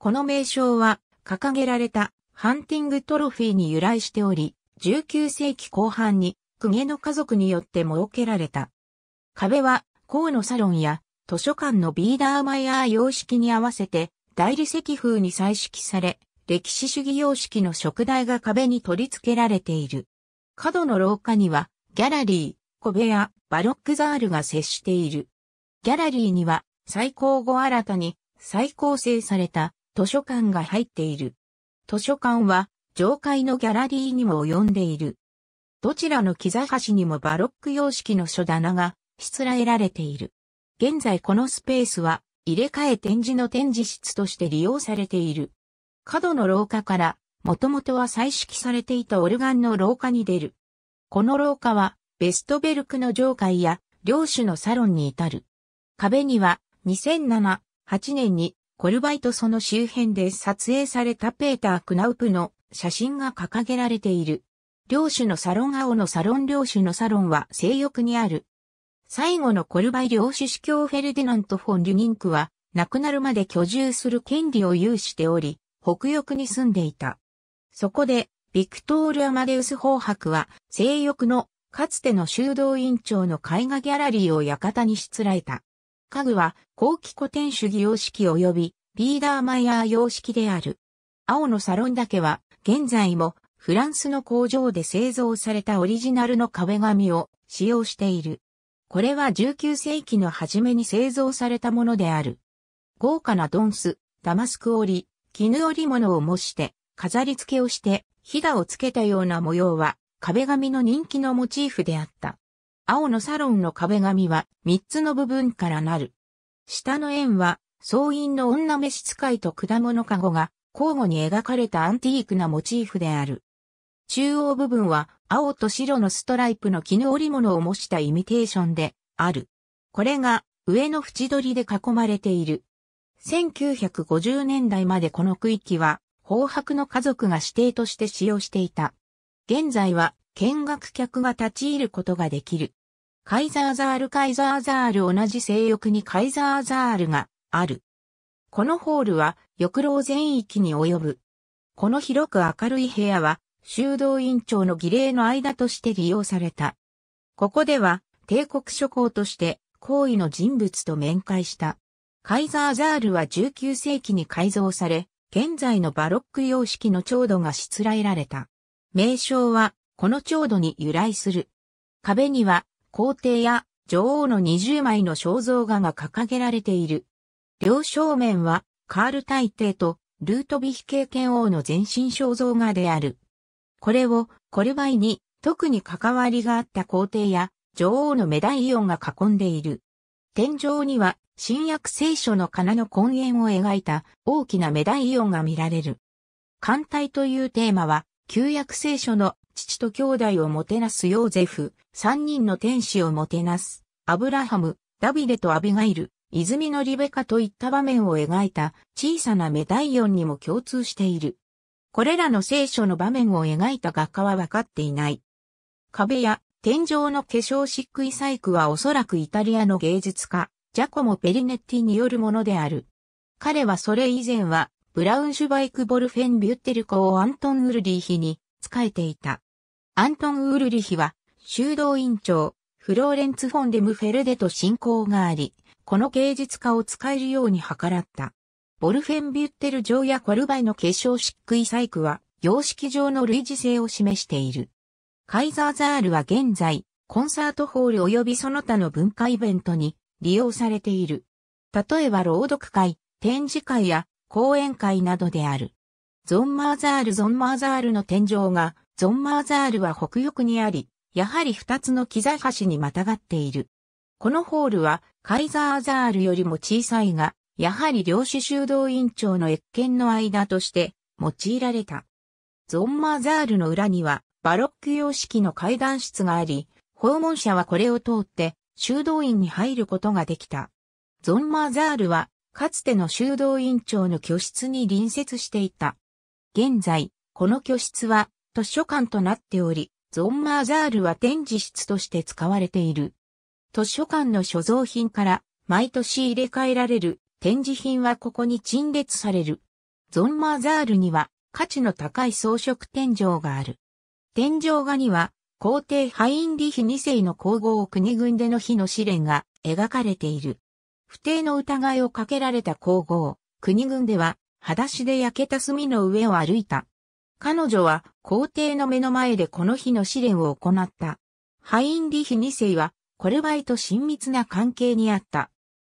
この名称は掲げられたハンティングトロフィーに由来しており、19世紀後半に公家の家族によって設けられた。壁は河野サロンや図書館のビーダーマイヤー様式に合わせて大理石風に彩色され、歴史主義様式の食台が壁に取り付けられている。角の廊下にはギャラリー、小部屋、バロックザールが接している。ギャラリーには、最高後新たに、再構成された図書館が入っている。図書館は、上階のギャラリーにも及んでいる。どちらの木座橋にもバロック様式の書棚が、しつらえられている。現在このスペースは、入れ替え展示の展示室として利用されている。角の廊下から、もともとは採式されていたオルガンの廊下に出る。この廊下は、ベストベルクの上階や領主のサロンに至る。壁には2007、8年にコルバイトその周辺で撮影されたペーター・クナウプの写真が掲げられている。領主のサロン青のサロン領主のサロンは性欲にある。最後のコルバイ領主司教フェルディナント・フォン・リュニンクは亡くなるまで居住する権利を有しており、北翼に住んでいた。そこで、ビクトール・アマデウスハクは、性欲のかつての修道院長の絵画ギャラリーを館にしつらえた。家具は後期古典主義様式及びビーダーマイヤー様式である。青のサロンだけは現在もフランスの工場で製造されたオリジナルの壁紙を使用している。これは19世紀の初めに製造されたものである。豪華なドンス、ダマスク織、絹織物を模して、飾り付けをして、ひだをつけたような模様は、壁紙の人気のモチーフであった。青のサロンの壁紙は3つの部分からなる。下の円は、総員の女召使いと果物籠が交互に描かれたアンティークなモチーフである。中央部分は青と白のストライプの絹織物を模したイミテーションである。これが上の縁取りで囲まれている。1950年代までこの区域は、宝白の家族が指定として使用していた。現在は見学客が立ち入ることができる。カイザーザールカイザーザール同じ性欲にカイザーザールがある。このホールは翼楼全域に及ぶ。この広く明るい部屋は修道院長の儀礼の間として利用された。ここでは帝国諸侯として行為の人物と面会した。カイザーザールは19世紀に改造され、現在のバロック様式の調度がしつらえられた。名称は、この調度に由来する。壁には、皇帝や女王の20枚の肖像画が掲げられている。両正面は、カール大帝とルートビヒ経剣王の全身肖像画である。これを、コルバイに、特に関わりがあった皇帝や女王のメダイオンが囲んでいる。天井には、新約聖書の金の根源を描いた大きなメダイオンが見られる。艦隊というテーマは、旧約聖書の父と兄弟をもてなすヨーゼフ、三人の天使をもてなす、アブラハム、ダビデとアビガイル、泉のリベカといった場面を描いた小さなメダイオンにも共通している。これらの聖書の場面を描いた画家は分かっていない。壁や天井の化粧漆喰細工はおそらくイタリアの芸術家、ジャコモ・ペリネッティによるものである。彼はそれ以前はブラウンシュバイク・ボルフェン・ビュッテル公アントン・ウルリーヒに仕えていた。アントン・ウルリヒは、修道院長、フローレンツ・フォンデム・フェルデと親交があり、この芸術家を使えるように計らった。ボルフェン・ビュッテル城やコルバイの結晶漆喰細工は、様式上の類似性を示している。カイザーザールは現在、コンサートホール及びその他の文化イベントに利用されている。例えば朗読会、展示会や講演会などである。ゾンマーザールゾンマーザールの天井が、ゾンマーザールは北翼にあり、やはり二つの機材橋にまたがっている。このホールは、カイザーザールよりも小さいが、やはり領主修道院長の越見の間として用いられた。ゾンマーザールの裏にはバロック様式の階段室があり、訪問者はこれを通って修道院に入ることができた。ゾンマーザールはかつての修道院長の居室に隣接していた。現在、この居室は図書館となっており、ゾンマーザールは展示室として使われている。図書館の所蔵品から毎年入れ替えられる展示品はここに陳列される。ゾンマーザールには価値の高い装飾天井がある。天井画には皇帝ハインリヒ2世の皇后国軍での日の試練が描かれている。不定の疑いをかけられた皇后、国軍では、裸足で焼けた炭の上を歩いた。彼女は皇帝の目の前でこの日の試練を行った。ハインリヒ2世は、コルバイと親密な関係にあった。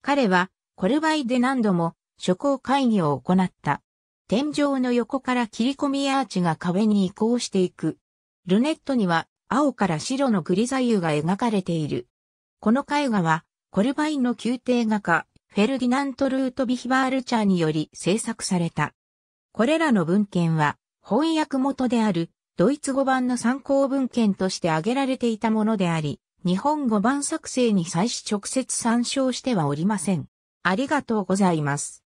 彼は、コルバイで何度も、諸行会議を行った。天井の横から切り込みアーチが壁に移行していく。ルネットには、青から白のグリザユが描かれている。この絵画は、コルバインの宮廷画家、フェルディナント・ルート・ビヒバールチャーにより制作された。これらの文献は、翻訳元であるドイツ語版の参考文献として挙げられていたものであり、日本語版作成に際し直接参照してはおりません。ありがとうございます。